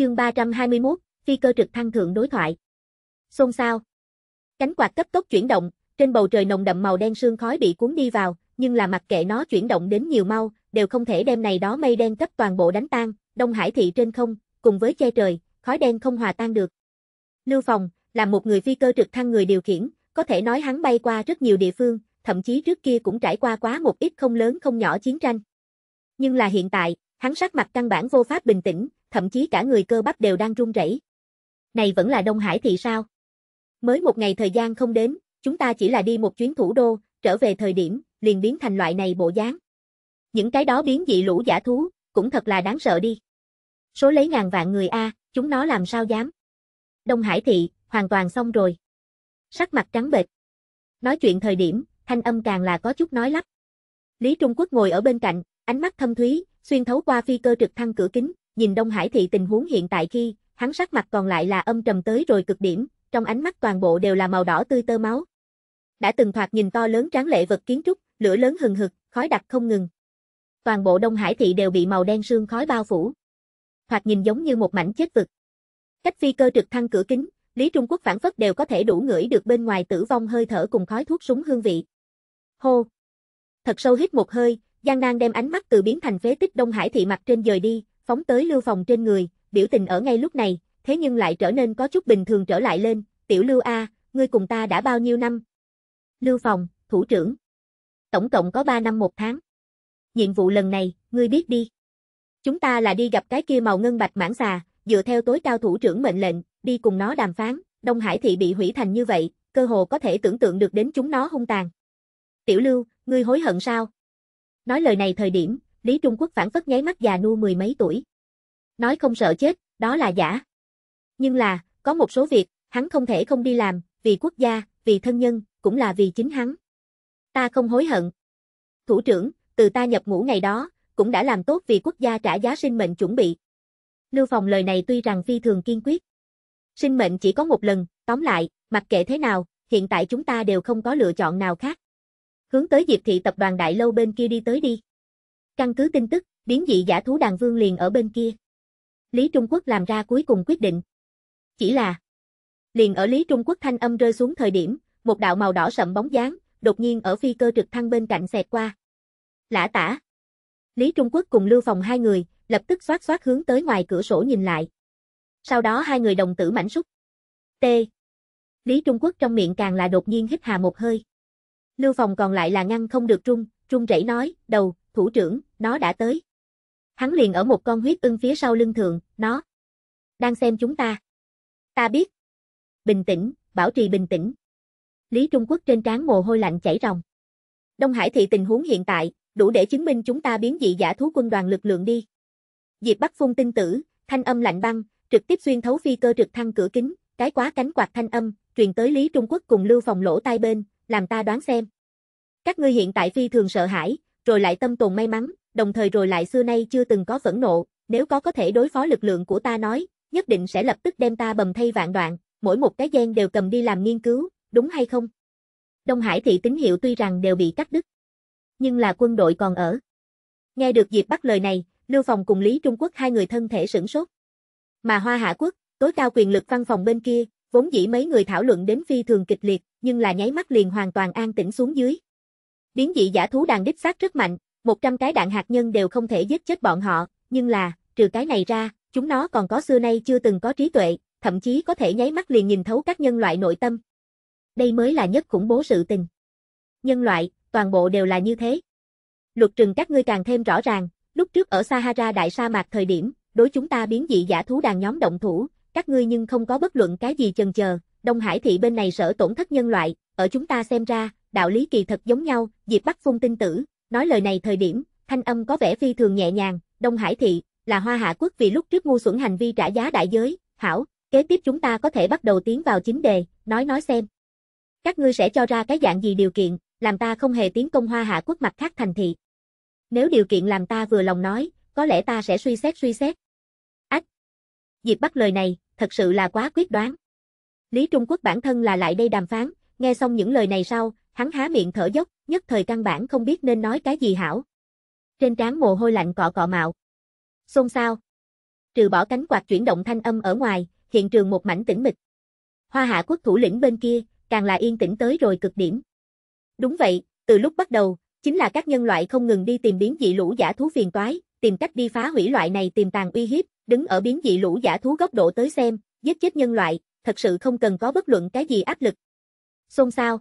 Chương 321, phi cơ trực thăng thượng đối thoại. Xôn xao. Cánh quạt cấp tốc chuyển động, trên bầu trời nồng đậm màu đen sương khói bị cuốn đi vào, nhưng là mặc kệ nó chuyển động đến nhiều mau, đều không thể đem này đó mây đen cấp toàn bộ đánh tan, Đông Hải thị trên không, cùng với che trời, khói đen không hòa tan được. Lưu Phòng, là một người phi cơ trực thăng người điều khiển, có thể nói hắn bay qua rất nhiều địa phương, thậm chí trước kia cũng trải qua quá một ít không lớn không nhỏ chiến tranh. Nhưng là hiện tại, hắn sắc mặt căn bản vô pháp bình tĩnh, thậm chí cả người cơ bắp đều đang run rẩy. Này vẫn là Đông Hải thị sao? Mới một ngày thời gian không đến, chúng ta chỉ là đi một chuyến thủ đô, trở về thời điểm, liền biến thành loại này bộ dáng. Những cái đó biến dị lũ giả thú, cũng thật là đáng sợ đi. Số lấy ngàn vạn người A, chúng nó làm sao dám? Đông Hải thị, hoàn toàn xong rồi. Sắc mặt trắng bệch. Nói chuyện thời điểm, thanh âm càng là có chút nói lắp. Lý Trung Quốc ngồi ở bên cạnh, ánh mắt thâm thúy, xuyên thấu qua phi cơ trực thăng cửa kính, nhìn Đông Hải thị tình huống hiện tại khi, hắn sắc mặt còn lại là âm trầm tới rồi cực điểm, trong ánh mắt toàn bộ đều là màu đỏ tươi tơ máu. Đã từng thoạt nhìn to lớn tráng lệ vật kiến trúc, lửa lớn hừng hực, khói đặc không ngừng. Toàn bộ Đông Hải thị đều bị màu đen sương khói bao phủ. Thoạt nhìn giống như một mảnh chết vực. Cách phi cơ trực thăng cửa kính, Lý Trung Quốc phản phất đều có thể đủ ngửi được bên ngoài tử vong hơi thở cùng khói thuốc súng hương vị. Hô! Thật sâu hít một hơi, Giang Nan đem ánh mắt từ biến thành phế tích Đông Hải thị mặt trên dời đi, phóng tới Lưu Phòng trên người, biểu tình ở ngay lúc này, thế nhưng lại trở nên có chút bình thường trở lại lên, tiểu Lưu A, ngươi cùng ta đã bao nhiêu năm? Lưu Phòng, thủ trưởng. Tổng cộng có 3 năm một tháng. Nhiệm vụ lần này, ngươi biết đi. Chúng ta là đi gặp cái kia màu ngân bạch mãn xà, dựa theo tối cao thủ trưởng mệnh lệnh, đi cùng nó đàm phán, Đông Hải thị bị hủy thành như vậy, cơ hồ có thể tưởng tượng được đến chúng nó hung tàn. Tiểu Lưu, ngươi hối hận sao? Nói lời này thời điểm, Lý Trung Quốc phản phất nháy mắt già nu mười mấy tuổi. Nói không sợ chết, đó là giả. Nhưng là, có một số việc, hắn không thể không đi làm, vì quốc gia, vì thân nhân, cũng là vì chính hắn. Ta không hối hận. Thủ trưởng, từ ta nhập ngũ ngày đó, cũng đã làm tốt vì quốc gia trả giá sinh mệnh chuẩn bị. Lưu Phòng lời này tuy rằng phi thường kiên quyết. Sinh mệnh chỉ có một lần, tóm lại, mặc kệ thế nào, hiện tại chúng ta đều không có lựa chọn nào khác. Hướng tới Diệp Thị tập đoàn Đại Lâu bên kia đi tới đi. Căn cứ tin tức, biến dị giả thú đàn vương liền ở bên kia. Lý Trung Quốc làm ra cuối cùng quyết định. Chỉ là Liền ở Lý Trung Quốc thanh âm rơi xuống thời điểm, một đạo màu đỏ sậm bóng dáng, đột nhiên ở phi cơ trực thăng bên cạnh xẹt qua. Lã tả. Lý Trung Quốc cùng Lưu Phòng hai người, lập tức xoát xoát hướng tới ngoài cửa sổ nhìn lại. Sau đó hai người đồng tử mảnh súc. T. Lý Trung Quốc trong miệng càng là đột nhiên hít hà một hơi. Lưu Phòng còn lại là ngăn không được trung, trung rẩy nói, đầu, thủ trưởng, nó đã tới. Hắn liền ở một con huyết ưng phía sau lưng thượng, nó. Đang xem chúng ta. Ta biết. Bình tĩnh, bảo trì bình tĩnh. Lý Trung Quốc trên trán mồ hôi lạnh chảy ròng. Đông Hải thị tình huống hiện tại, đủ để chứng minh chúng ta biến dị giả thú quân đoàn lực lượng đi. Diệp Bắc Phung tinh tử, thanh âm lạnh băng, trực tiếp xuyên thấu phi cơ trực thăng cửa kính, cái quá cánh quạt thanh âm, truyền tới Lý Trung Quốc cùng Lưu Phòng Lỗ tai bên, làm ta đoán xem. Các ngươi hiện tại phi thường sợ hãi, rồi lại tâm tồn may mắn, đồng thời rồi lại xưa nay chưa từng có phẫn nộ, nếu có có thể đối phó lực lượng của ta nói, nhất định sẽ lập tức đem ta bầm thay vạn đoạn, mỗi một cái gen đều cầm đi làm nghiên cứu, đúng hay không? Đông Hải thị tín hiệu tuy rằng đều bị cắt đứt, nhưng là quân đội còn ở. Nghe được Diệp Bắc lời này, Lưu Phòng cùng Lý Trung Quốc hai người thân thể sửng sốt. Mà Hoa Hạ Quốc, tối cao quyền lực văn phòng bên kia, vốn dĩ mấy người thảo luận đến phi thường kịch liệt, nhưng là nháy mắt liền hoàn toàn an tĩnh xuống dưới. Biến dị giả thú đàn đích xác rất mạnh, 100 cái đạn hạt nhân đều không thể giết chết bọn họ, nhưng là, trừ cái này ra, chúng nó còn có xưa nay chưa từng có trí tuệ, thậm chí có thể nháy mắt liền nhìn thấu các nhân loại nội tâm. Đây mới là nhất khủng bố sự tình. Nhân loại, toàn bộ đều là như thế. Luật trừng các ngươi càng thêm rõ ràng, lúc trước ở Sahara đại sa mạc thời điểm, đối chúng ta biến dị giả thú đàn nhóm động thủ, các ngươi nhưng không có bất luận cái gì chần chờ, Đông Hải thị bên này sở tổn thất nhân loại, ở chúng ta xem ra, đạo lý kỳ thật giống nhau, Diệp Bắc Phung tin tử, nói lời này thời điểm, thanh âm có vẻ phi thường nhẹ nhàng, Đông Hải thị, là hoa hạ quốc vì lúc trước ngu xuẩn hành vi trả giá đại giới, hảo, kế tiếp chúng ta có thể bắt đầu tiến vào chính đề, nói nói xem. Các ngươi sẽ cho ra cái dạng gì điều kiện, làm ta không hề tiến công hoa hạ quốc mặt khác thành thị. Nếu điều kiện làm ta vừa lòng nói, có lẽ ta sẽ suy xét suy xét. Ách! Diệp Bắc lời này, thật sự là quá quyết đoán. Lý Trung Quốc bản thân là lại đây đàm phán, nghe xong những lời này sau, Hắn há miệng thở dốc, nhất thời căn bản không biết nên nói cái gì hảo. Trên trán mồ hôi lạnh cọ cọ mạo. Xôn xao. Trừ bỏ cánh quạt chuyển động thanh âm ở ngoài, hiện trường một mảnh tĩnh mịch. Hoa hạ quốc thủ lĩnh bên kia, càng là yên tĩnh tới rồi cực điểm. Đúng vậy, từ lúc bắt đầu, chính là các nhân loại không ngừng đi tìm biến dị lũ giả thú phiền toái, tìm cách đi phá hủy loại này tiềm tàng uy hiếp, đứng ở biến dị lũ giả thú góc độ tới xem, giết chết nhân loại, thật sự không cần có bất luận cái gì áp lực. Xôn xao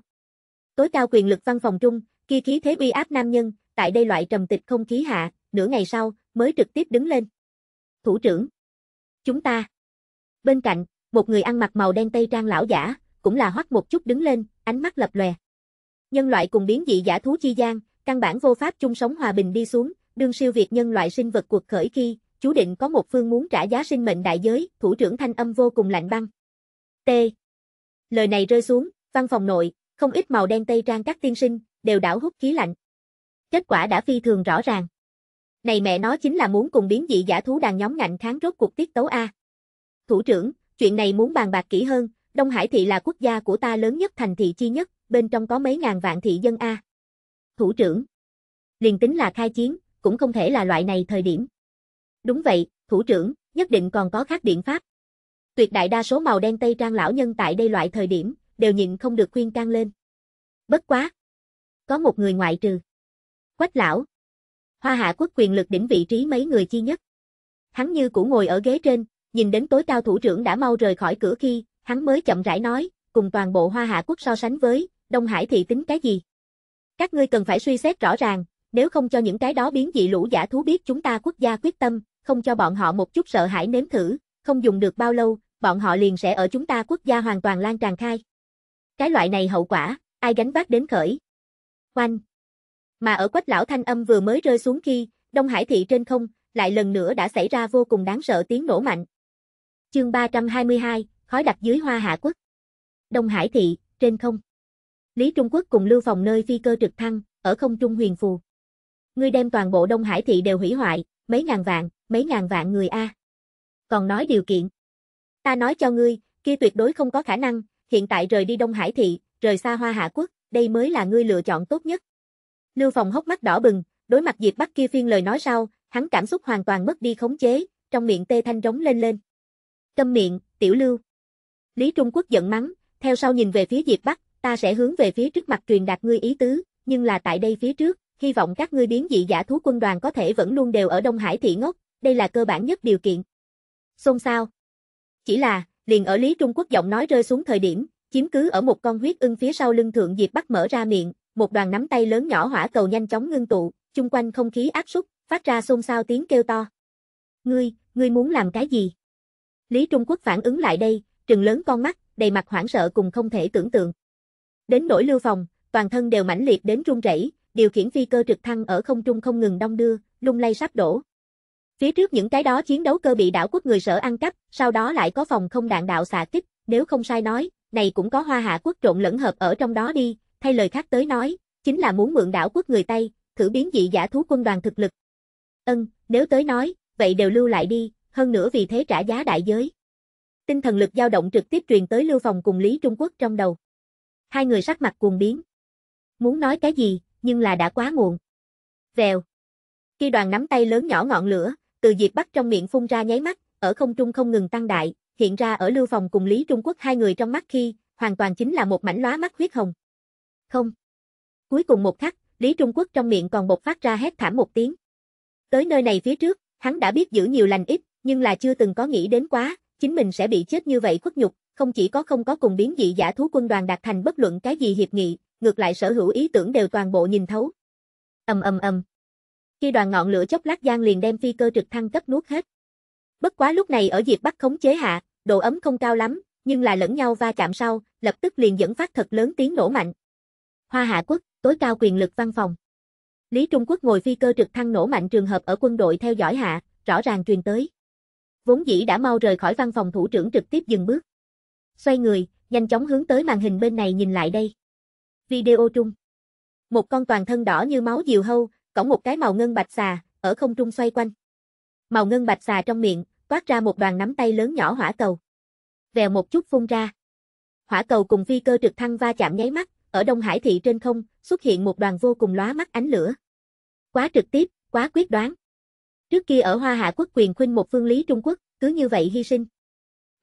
tối cao quyền lực văn phòng trung, kia khí thế uy áp nam nhân, tại đây loại trầm tịch không khí hạ, nửa ngày sau, mới trực tiếp đứng lên. Thủ trưởng. Chúng ta. Bên cạnh, một người ăn mặc màu đen tây trang lão giả, cũng là hoắc một chút đứng lên, ánh mắt lập lòe. Nhân loại cùng biến dị giả thú chi gian, căn bản vô pháp chung sống hòa bình đi xuống, đương siêu việt nhân loại sinh vật cuộc khởi khi, chú định có một phương muốn trả giá sinh mệnh đại giới, thủ trưởng thanh âm vô cùng lạnh băng. T. Lời này rơi xuống, văn phòng nội, không ít màu đen tây trang các tiên sinh, đều đảo hút khí lạnh. Kết quả đã phi thường rõ ràng. Này mẹ nó chính là muốn cùng biến dị giả thú đàn nhóm ngạnh kháng rốt cuộc tiết tấu A. Thủ trưởng, chuyện này muốn bàn bạc kỹ hơn, Đông Hải thị là quốc gia của ta lớn nhất thành thị chi nhất, bên trong có mấy ngàn vạn thị dân A. Thủ trưởng, liền tính là khai chiến, cũng không thể là loại này thời điểm. Đúng vậy, thủ trưởng, nhất định còn có khác biện pháp. Tuyệt đại đa số màu đen tây trang lão nhân tại đây loại thời điểm, đều nhịn không được khuyên can lên. Bất quá. Có một người ngoại trừ. Quách lão. Hoa hạ quốc quyền lực đỉnh vị trí mấy người chi nhất. Hắn như cũ ngồi ở ghế trên, nhìn đến tối cao thủ trưởng đã mau rời khỏi cửa khi, hắn mới chậm rãi nói, cùng toàn bộ hoa hạ quốc so sánh với, Đông Hải thị tính cái gì? Các ngươi cần phải suy xét rõ ràng, nếu không cho những cái đó biến dị lũ giả thú biết chúng ta quốc gia quyết tâm, không cho bọn họ một chút sợ hãi nếm thử, không dùng được bao lâu, bọn họ liền sẽ ở chúng ta quốc gia hoàn toàn lan tràn khai. Cái loại này hậu quả, ai gánh vác đến khởi. Oanh! Mà ở quách lão thanh âm vừa mới rơi xuống khi, Đông Hải thị trên không, lại lần nữa đã xảy ra vô cùng đáng sợ tiếng nổ mạnh. Chương 322, khói đặt dưới hoa hạ quốc. Đông Hải thị, trên không. Lý Trung Quốc cùng lưu phòng nơi phi cơ trực thăng, ở không trung huyền phù. Ngươi đem toàn bộ Đông Hải thị đều hủy hoại, mấy ngàn vạn, mấy ngàn vạn người a. Còn nói điều kiện. Ta nói cho ngươi, kia tuyệt đối không có khả năng, hiện tại rời đi Đông Hải thị, rời xa Hoa Hạ quốc, đây mới là ngươi lựa chọn tốt nhất. Lưu Phòng hốc mắt đỏ bừng, đối mặt Diệp Bắc kia phiên lời nói sau, hắn cảm xúc hoàn toàn mất đi khống chế, trong miệng tê thanh rống lên lên. Câm miệng, tiểu Lưu. Lý Trung Quốc giận mắng, theo sau nhìn về phía Diệp Bắc, ta sẽ hướng về phía trước mặt truyền đạt ngươi ý tứ, nhưng là tại đây phía trước, hy vọng các ngươi biến dị giả thú quân đoàn có thể vẫn luôn đều ở Đông Hải thị ngốc, đây là cơ bản nhất điều kiện. Xôn sao? Chỉ là Liền ở Lý Trung Quốc giọng nói rơi xuống thời điểm, chiếm cứ ở một con huyết ưng phía sau lưng Thượng Diệp bắt mở ra miệng, một đoàn nắm tay lớn nhỏ hỏa cầu nhanh chóng ngưng tụ, chung quanh không khí áp súc, phát ra xôn xao tiếng kêu to. Ngươi, ngươi muốn làm cái gì? Lý Trung Quốc phản ứng lại đây, trừng lớn con mắt, đầy mặt hoảng sợ cùng không thể tưởng tượng. Đến nỗi lưu phòng, toàn thân đều mãnh liệt đến run rẩy, điều khiển phi cơ trực thăng ở không trung không ngừng đong đưa, lung lay sắp đổ. Phía trước những cái đó chiến đấu cơ bị đảo quốc người sở ăn cắp, sau đó lại có phòng không đạn đạo xạ kích, nếu không sai nói, này cũng có hoa hạ quốc trộn lẫn hợp ở trong đó đi, thay lời khác tới nói, chính là muốn mượn đảo quốc người Tây, thử biến dị giả thú quân đoàn thực lực. Ân, nếu tới nói, vậy đều lưu lại đi, hơn nữa vì thế trả giá đại giới. Tinh thần lực dao động trực tiếp truyền tới Lưu Phòng cùng Lý Trung Quốc trong đầu. Hai người sắc mặt cuồng biến. Muốn nói cái gì, nhưng là đã quá muộn. Vèo. Khi đoàn nắm tay lớn nhỏ ngọn lửa, từ Diệp Bắc trong miệng phun ra nháy mắt, ở không trung không ngừng tăng đại, hiện ra ở Lưu Phòng cùng Lý Trung Quốc hai người trong mắt khi, hoàn toàn chính là một mảnh lóa mắt huyết hồng. Không. Cuối cùng một khắc, Lý Trung Quốc trong miệng còn bộc phát ra hét thảm một tiếng. Tới nơi này phía trước, hắn đã biết giữ nhiều lành ít, nhưng là chưa từng có nghĩ đến quá, chính mình sẽ bị chết như vậy khuất nhục, không chỉ có không có cùng biến dị giả thú quân đoàn đạt thành bất luận cái gì hiệp nghị, ngược lại sở hữu ý tưởng đều toàn bộ nhìn thấu. Ầm ầm ầm, khi đoàn ngọn lửa chốc lát gian liền đem phi cơ trực thăng cấp nuốt hết. Bất quá lúc này ở Diệp Bắc khống chế hạ, độ ấm không cao lắm, nhưng là lẫn nhau va chạm sau, lập tức liền dẫn phát thật lớn tiếng nổ mạnh. Hoa Hạ Quốc, tối cao quyền lực văn phòng. Lý Trung Quốc ngồi phi cơ trực thăng nổ mạnh trường hợp ở quân đội theo dõi hạ, rõ ràng truyền tới. Vốn dĩ đã mau rời khỏi văn phòng thủ trưởng trực tiếp dừng bước. Xoay người, nhanh chóng hướng tới màn hình bên này nhìn lại đây. Video trung. Một con toàn thân đỏ như máu diều hâu, cõng một cái màu ngân bạch xà, ở không trung xoay quanh. Màu ngân bạch xà trong miệng, toát ra một đoàn nắm tay lớn nhỏ hỏa cầu. Vèo một chút phun ra. Hỏa cầu cùng phi cơ trực thăng va chạm nháy mắt, ở Đông Hải thị trên không, xuất hiện một đoàn vô cùng lóa mắt ánh lửa. Quá trực tiếp, quá quyết đoán. Trước kia ở Hoa Hạ quốc quyền khuynh một phương lý Trung Quốc, cứ như vậy hy sinh.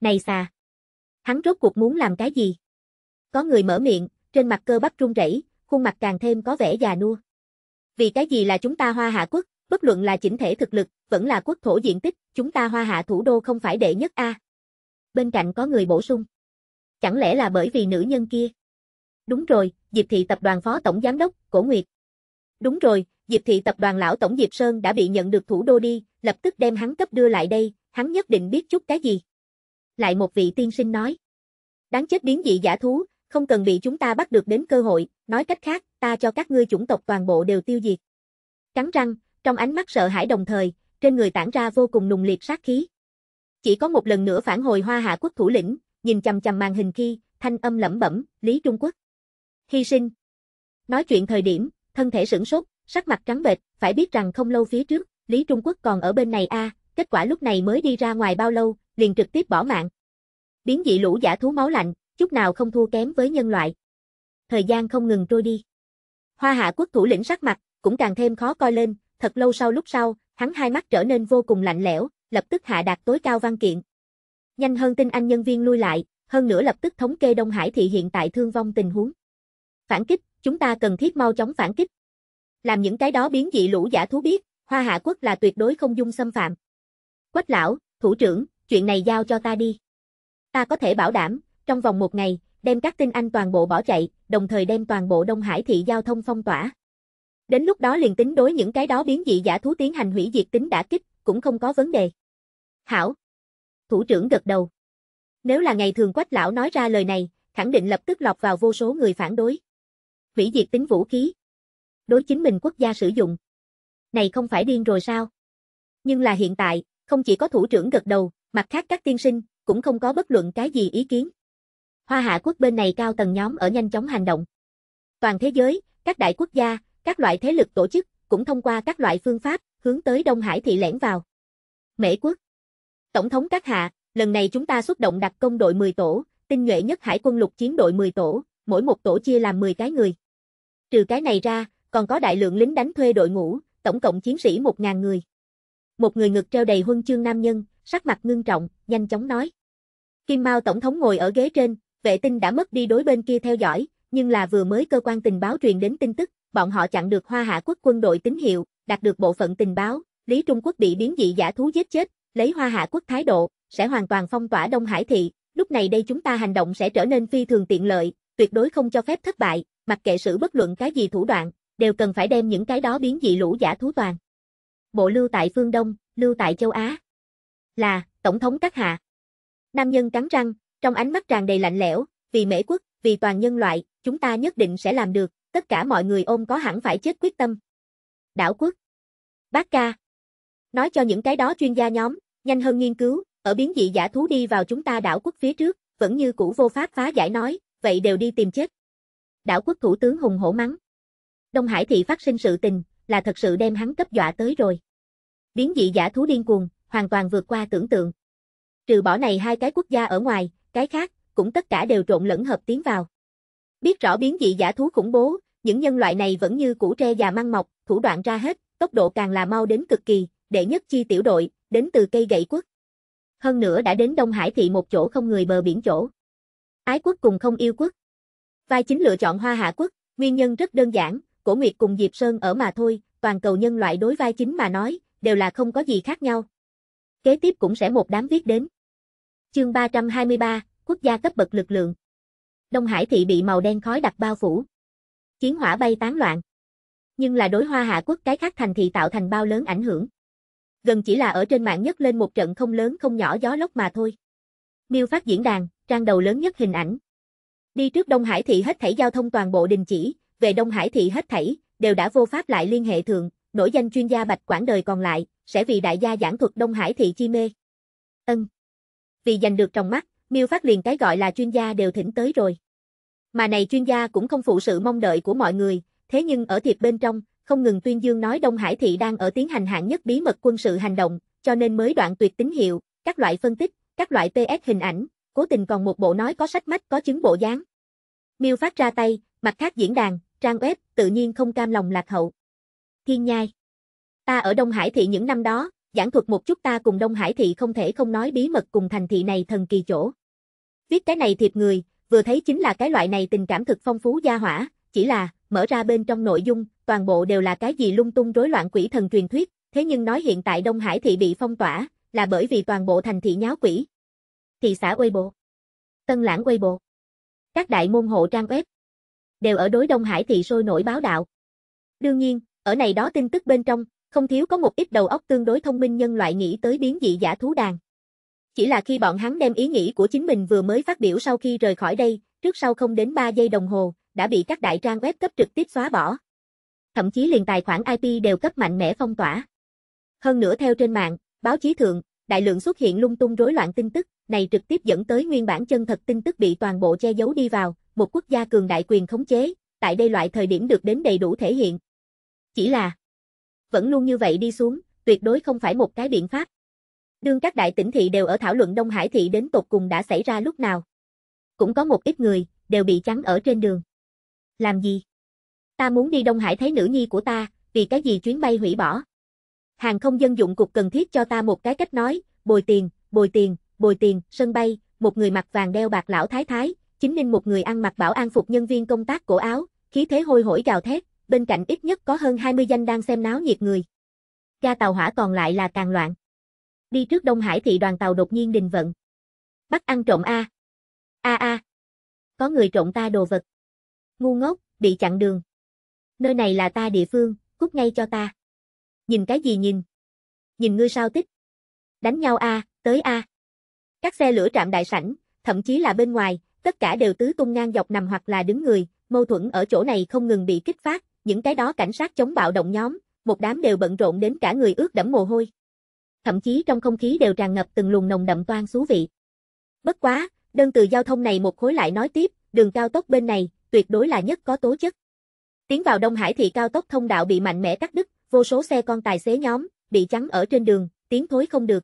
Này xà! Hắn rốt cuộc muốn làm cái gì? Có người mở miệng, trên mặt cơ bắp run rẩy, khuôn mặt càng thêm có vẻ già nua. Vì cái gì là chúng ta hoa hạ quốc, bất luận là chỉnh thể thực lực, vẫn là quốc thổ diện tích, chúng ta hoa hạ thủ đô không phải đệ nhất a. Bên cạnh có người bổ sung. Chẳng lẽ là bởi vì nữ nhân kia? Đúng rồi, Diệp Thị Tập đoàn Phó Tổng Giám đốc, Cổ Nguyệt. Đúng rồi, Diệp Thị Tập đoàn Lão Tổng Diệp Sơn đã bị nhận được thủ đô đi, lập tức đem hắn cấp đưa lại đây, hắn nhất định biết chút cái gì. Lại một vị tiên sinh nói. Đáng chết biến dị giả thú, không cần bị chúng ta bắt được đến cơ hội, nói cách khác, ta cho các ngươi chủng tộc toàn bộ đều tiêu diệt. Cắn răng, trong ánh mắt sợ hãi đồng thời, trên người tản ra vô cùng nùng liệt sát khí. Chỉ có một lần nữa phản hồi Hoa Hạ quốc thủ lĩnh, nhìn chằm chằm màn hình khi, thanh âm lẩm bẩm, Lý Trung Quốc. Hy sinh. Nói chuyện thời điểm, thân thể sửng sốt, sắc mặt trắng bệch, phải biết rằng không lâu phía trước, Lý Trung Quốc còn ở bên này a, kết quả lúc này mới đi ra ngoài bao lâu, liền trực tiếp bỏ mạng. Biến dị lũ giả thú máu lạnh, chút nào không thua kém với nhân loại. Thời gian không ngừng trôi đi. Hoa Hạ quốc thủ lĩnh sắc mặt, cũng càng thêm khó coi lên, thật lâu sau lúc sau, hắn hai mắt trở nên vô cùng lạnh lẽo, lập tức hạ đạt tối cao văn kiện. Nhanh hơn tin anh nhân viên lui lại, hơn nữa lập tức thống kê Đông Hải thị hiện tại thương vong tình huống. Phản kích, chúng ta cần thiết mau chóng phản kích. Làm những cái đó biến dị lũ giả thú biết, Hoa Hạ quốc là tuyệt đối không dung xâm phạm. Quách lão, thủ trưởng, chuyện này giao cho ta đi. Ta có thể bảo đảm, trong vòng một ngày, đem các tinh anh toàn bộ bỏ chạy, đồng thời đem toàn bộ Đông Hải thị giao thông phong tỏa. Đến lúc đó liền tính đối những cái đó biến dị giả thú tiến hành hủy diệt tính đã kích, cũng không có vấn đề. Hảo. Thủ trưởng gật đầu. Nếu là ngày thường quách lão nói ra lời này, khẳng định lập tức lọt vào vô số người phản đối. Hủy diệt tính vũ khí. Đối chính mình quốc gia sử dụng. Này không phải điên rồi sao? Nhưng là hiện tại, không chỉ có thủ trưởng gật đầu, mặt khác các tiên sinh, cũng không có bất luận cái gì ý kiến. Hoa Hạ quốc bên này cao tầng nhóm ở nhanh chóng hành động. Toàn thế giới, các đại quốc gia, các loại thế lực tổ chức, cũng thông qua các loại phương pháp, hướng tới Đông Hải thị lẻn vào. Mễ quốc. Tổng thống các hạ, lần này chúng ta xuất động đặc công đội 10 tổ, tinh nhuệ nhất hải quân lục chiến đội 10 tổ, mỗi một tổ chia làm 10 cái người. Trừ cái này ra, còn có đại lượng lính đánh thuê đội ngũ, tổng cộng chiến sĩ 1.000 người. Một người ngực treo đầy huân chương nam nhân, sắc mặt ngưng trọng, nhanh chóng nói. Kim Mao Tổng thống ngồi ở ghế trên, Vệ tinh đã mất đi đối bên kia theo dõi, nhưng là vừa mới cơ quan tình báo truyền đến tin tức, bọn họ chặn được Hoa Hạ quốc quân đội tín hiệu, đạt được bộ phận tình báo, Lý Trung Quốc bị biến dị giả thú giết chết, lấy Hoa Hạ quốc thái độ, sẽ hoàn toàn phong tỏa Đông Hải thị, lúc này đây chúng ta hành động sẽ trở nên phi thường tiện lợi, tuyệt đối không cho phép thất bại, mặc kệ sự bất luận cái gì thủ đoạn, đều cần phải đem những cái đó biến dị lũ giả thú toàn. Bộ lưu tại phương Đông, lưu tại châu Á. Là, Tổng thống các hạ. Nam nhân cắn răng, trong ánh mắt tràn đầy lạnh lẽo, vì mễ quốc, vì toàn nhân loại, chúng ta nhất định sẽ làm được, tất cả mọi người ôm có hẳn phải chết quyết tâm. Đảo quốc. Bác ca. Nói cho những cái đó chuyên gia nhóm, nhanh hơn nghiên cứu, ở biến dị giả thú đi vào chúng ta đảo quốc phía trước, vẫn như cũ vô pháp phá giải nói, vậy đều đi tìm chết. Đảo quốc thủ tướng hùng hổ mắng. Đông Hải thị phát sinh sự tình, là thật sự đem hắn cấp dọa tới rồi. Biến dị giả thú điên cuồng, hoàn toàn vượt qua tưởng tượng. Trừ bỏ này hai cái quốc gia ở ngoài, cái khác, cũng tất cả đều trộn lẫn hợp tiến vào. Biết rõ biến dị giả thú khủng bố, những nhân loại này vẫn như củ tre già măng mọc, thủ đoạn ra hết, tốc độ càng là mau đến cực kỳ, đệ nhất chi tiểu đội, đến từ cây gậy quốc. Hơn nữa đã đến Đông Hải thị một chỗ không người bờ biển chỗ. Ái quốc cùng không yêu quốc. Vai chính lựa chọn Hoa Hạ quốc, nguyên nhân rất đơn giản, Cổ Nguyệt cùng Diệp Sơn ở mà thôi, toàn cầu nhân loại đối vai chính mà nói, đều là không có gì khác nhau. Kế tiếp cũng sẽ một đám viết đến. Chương 323, quốc gia cấp bậc lực lượng. Đông Hải thị bị màu đen khói đặc bao phủ. Chiến hỏa bay tán loạn. Nhưng là đối Hoa Hạ quốc cái khác thành thị tạo thành bao lớn ảnh hưởng. Gần chỉ là ở trên mạng nhất lên một trận không lớn không nhỏ gió lốc mà thôi. Miêu phát diễn đàn, trang đầu lớn nhất hình ảnh. Đi trước Đông Hải thị hết thảy giao thông toàn bộ đình chỉ, về Đông Hải thị hết thảy đều đã vô pháp lại liên hệ thường, nổi danh chuyên gia Bạch quản đời còn lại, sẽ vì đại gia giảng thuật Đông Hải thị chi mê. Ân vì giành được trong mắt, Miêu Phát liền cái gọi là chuyên gia đều thỉnh tới rồi. Mà này chuyên gia cũng không phụ sự mong đợi của mọi người, thế nhưng ở thiệp bên trong, không ngừng tuyên dương nói Đông Hải thị đang ở tiến hành hạng nhất bí mật quân sự hành động, cho nên mới đoạn tuyệt tín hiệu, các loại phân tích, các loại PS hình ảnh, cố tình còn một bộ nói có sách mách có chứng bộ dáng. Miêu Phát ra tay, mặt khác diễn đàn, trang web, tự nhiên không cam lòng lạc hậu. Thiên nhai. Ta ở Đông Hải thị những năm đó, giảng thuật một chút ta cùng Đông Hải thị không thể không nói bí mật cùng thành thị này thần kỳ chỗ. Viết cái này thiệp người, vừa thấy chính là cái loại này tình cảm thực phong phú gia hỏa, chỉ là, mở ra bên trong nội dung, toàn bộ đều là cái gì lung tung rối loạn quỷ thần truyền thuyết, thế nhưng nói hiện tại Đông Hải thị bị phong tỏa, là bởi vì toàn bộ thành thị nháo quỷ. Thị xã Weibo Tân lãng Weibo Các đại môn hộ trang web Đều ở đối Đông Hải thị sôi nổi báo đạo. Đương nhiên, ở này đó tin tức bên trong, không thiếu có một ít đầu óc tương đối thông minh nhân loại nghĩ tới biến dị giả thú đàn. Chỉ là khi bọn hắn đem ý nghĩ của chính mình vừa mới phát biểu sau khi rời khỏi đây, trước sau không đến 3 giây đồng hồ, đã bị các đại trang web cấp trực tiếp xóa bỏ. Thậm chí liền tài khoản IP đều cấp mạnh mẽ phong tỏa. Hơn nữa theo trên mạng, báo chí thượng, đại lượng xuất hiện lung tung rối loạn tin tức, này trực tiếp dẫn tới nguyên bản chân thật tin tức bị toàn bộ che giấu đi vào, một quốc gia cường đại quyền khống chế, tại đây loại thời điểm được đến đầy đủ thể hiện. Chỉ là vẫn luôn như vậy đi xuống, tuyệt đối không phải một cái biện pháp. Đương các đại tỉnh thị đều ở thảo luận Đông Hải thị đến tột cùng đã xảy ra lúc nào. Cũng có một ít người, đều bị chắn ở trên đường. Làm gì? Ta muốn đi Đông Hải thấy nữ nhi của ta, vì cái gì chuyến bay hủy bỏ. Hàng không dân dụng cục cần thiết cho ta một cái cách nói, bồi tiền, bồi tiền, bồi tiền, sân bay, một người mặc vàng đeo bạc lão thái thái, chính nên một người ăn mặc bảo an phục nhân viên công tác cổ áo, khí thế hôi hổi gào thét, bên cạnh ít nhất có hơn 20 danh đang xem náo nhiệt người. Ga tàu hỏa còn lại là càng loạn. Đi trước Đông Hải thị đoàn tàu đột nhiên đình vận. Bắt ăn trộm A. A A. Có người trộm ta đồ vật. Ngu ngốc, bị chặn đường. Nơi này là ta địa phương, cút ngay cho ta. Nhìn cái gì nhìn? Nhìn ngươi sao tích? Đánh nhau A, tới A. Các xe lửa trạm đại sảnh, thậm chí là bên ngoài, tất cả đều tứ tung ngang dọc nằm hoặc là đứng người, mâu thuẫn ở chỗ này không ngừng bị kích phát, những cái đó cảnh sát chống bạo động nhóm, một đám đều bận rộn đến cả người ướt đẫm mồ hôi. Thậm chí trong không khí đều tràn ngập từng luồng nồng đậm toan xú vị. Bất quá, đơn từ giao thông này một khối lại nói tiếp, đường cao tốc bên này, tuyệt đối là nhất có tố chất. Tiến vào Đông Hải thì cao tốc thông đạo bị mạnh mẽ cắt đứt, vô số xe con tài xế nhóm, bị chắn ở trên đường, tiến thối không được.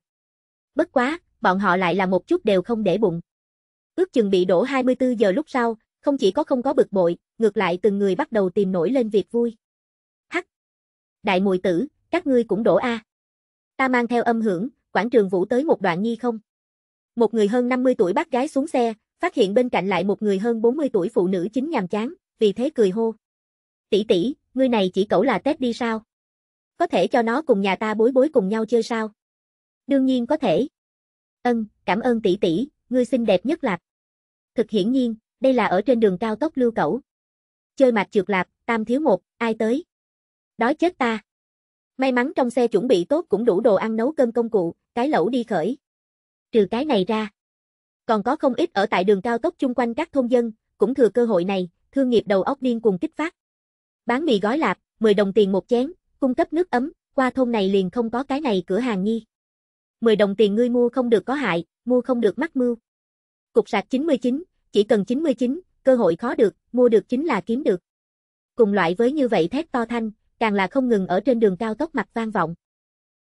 Bất quá, bọn họ lại là một chút đều không để bụng. Ước chừng bị đổ 24 giờ lúc sau, không chỉ có không có bực bội, ngược lại từng người bắt đầu tìm nổi lên việc vui. Hắc! Đại muội tử, các ngươi cũng đổ A. Ta mang theo âm hưởng, quảng trường vũ tới một đoạn nhi không? Một người hơn 50 tuổi bác gái xuống xe, phát hiện bên cạnh lại một người hơn 40 tuổi phụ nữ chính nhàm chán, vì thế cười hô. Tỷ tỷ, ngươi này chỉ cậu là Tết đi sao? Có thể cho nó cùng nhà ta bối bối cùng nhau chơi sao? Đương nhiên có thể. Ân, cảm ơn tỷ tỷ, ngươi xinh đẹp nhất lạc. Thực hiển nhiên, đây là ở trên đường cao tốc lưu cẩu. Chơi mạch trượt lạp, tam thiếu một, ai tới? Đói chết ta. May mắn trong xe chuẩn bị tốt cũng đủ đồ ăn nấu cơm công cụ, cái lẩu đi khởi. Trừ cái này ra. Còn có không ít ở tại đường cao tốc chung quanh các thôn dân, cũng thừa cơ hội này, thương nghiệp đầu óc điên cùng kích phát. Bán mì gói lạp, 10 đồng tiền một chén, cung cấp nước ấm, qua thôn này liền không có cái này cửa hàng nhi 10 đồng tiền ngươi mua không được có hại, mua không được mắc mưu. Cục sạc 99, chỉ cần 99, cơ hội khó được, mua được chính là kiếm được. Cùng loại với như vậy thét to thanh, càng là không ngừng ở trên đường cao tốc mặt vang vọng.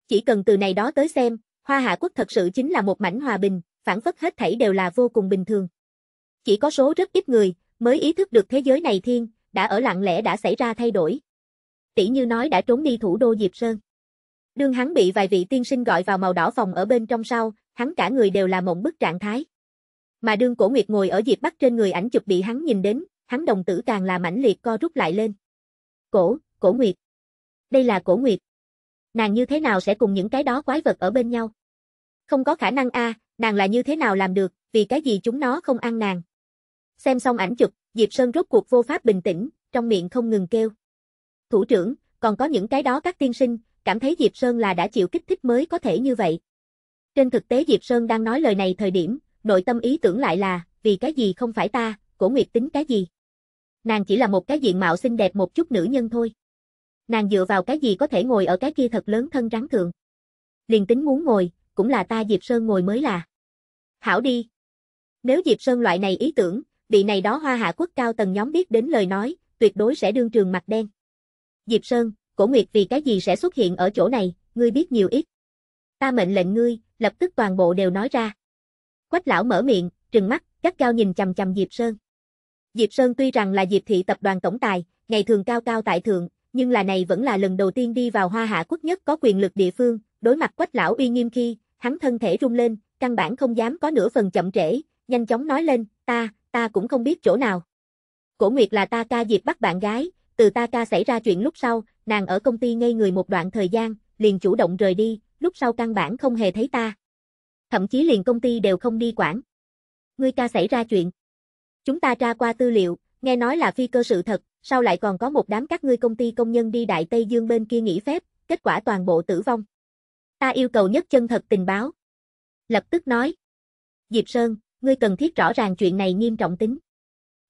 Chỉ cần từ này đó tới xem, Hoa Hạ quốc thật sự chính là một mảnh hòa bình, phản phất hết thảy đều là vô cùng bình thường. Chỉ có số rất ít người mới ý thức được thế giới này thiên đã ở lặng lẽ đã xảy ra thay đổi. Tỷ như nói đã trốn đi thủ đô Diệp Sơn. Đương hắn bị vài vị tiên sinh gọi vào màu đỏ phòng ở bên trong sau, hắn cả người đều là mộng bức trạng thái. Mà đương cổ nguyệt ngồi ở Diệp Bắc trên người ảnh chụp bị hắn nhìn đến, hắn đồng tử càng là mãnh liệt co rút lại lên. Cổ, cổ nguyệt. Đây là cổ nguyệt. Nàng như thế nào sẽ cùng những cái đó quái vật ở bên nhau? Không có khả năng a, à, nàng là như thế nào làm được, vì cái gì chúng nó không ăn nàng. Xem xong ảnh chụp, Diệp Sơn rốt cuộc vô pháp bình tĩnh, trong miệng không ngừng kêu. Thủ trưởng, còn có những cái đó các tiên sinh, cảm thấy Diệp Sơn là đã chịu kích thích mới có thể như vậy. Trên thực tế Diệp Sơn đang nói lời này thời điểm, nội tâm ý tưởng lại là, vì cái gì không phải ta, cổ nguyệt tính cái gì. Nàng chỉ là một cái diện mạo xinh đẹp một chút nữ nhân thôi. Nàng dựa vào cái gì có thể ngồi ở cái kia thật lớn thân rắn thượng. Liền tính muốn ngồi, cũng là ta Diệp Sơn ngồi mới là. Hảo đi. Nếu Diệp Sơn loại này ý tưởng, vị này đó hoa hạ quốc cao tầng nhóm biết đến lời nói, tuyệt đối sẽ đương trường mặt đen. Diệp Sơn, cổ nguyệt vì cái gì sẽ xuất hiện ở chỗ này, ngươi biết nhiều ít. Ta mệnh lệnh ngươi, lập tức toàn bộ đều nói ra. Quách lão mở miệng, trừng mắt, gắt cao nhìn chằm chằm Diệp Sơn. Diệp Sơn tuy rằng là Diệp thị tập đoàn tổng tài, ngày thường cao cao tại thượng, nhưng là này vẫn là lần đầu tiên đi vào Hoa Hạ quốc nhất có quyền lực địa phương, đối mặt Quách lão uy nghiêm khi, hắn thân thể run lên, căn bản không dám có nửa phần chậm trễ, nhanh chóng nói lên, "Ta, ta cũng không biết chỗ nào." Cổ Nguyệt là ta ca Diệp bắt bạn gái, từ ta ca xảy ra chuyện lúc sau, nàng ở công ty ngây người một đoạn thời gian, liền chủ động rời đi, lúc sau căn bản không hề thấy ta thậm chí liền công ty đều không đi quản. Ngươi ca xảy ra chuyện. Chúng ta tra qua tư liệu, nghe nói là phi cơ sự thật, sau lại còn có một đám các ngươi công ty công nhân đi Đại Tây Dương bên kia nghỉ phép, kết quả toàn bộ tử vong. Ta yêu cầu nhất chân thật tình báo. Lập tức nói. Diệp Sơn, ngươi cần thiết rõ ràng chuyện này nghiêm trọng tính.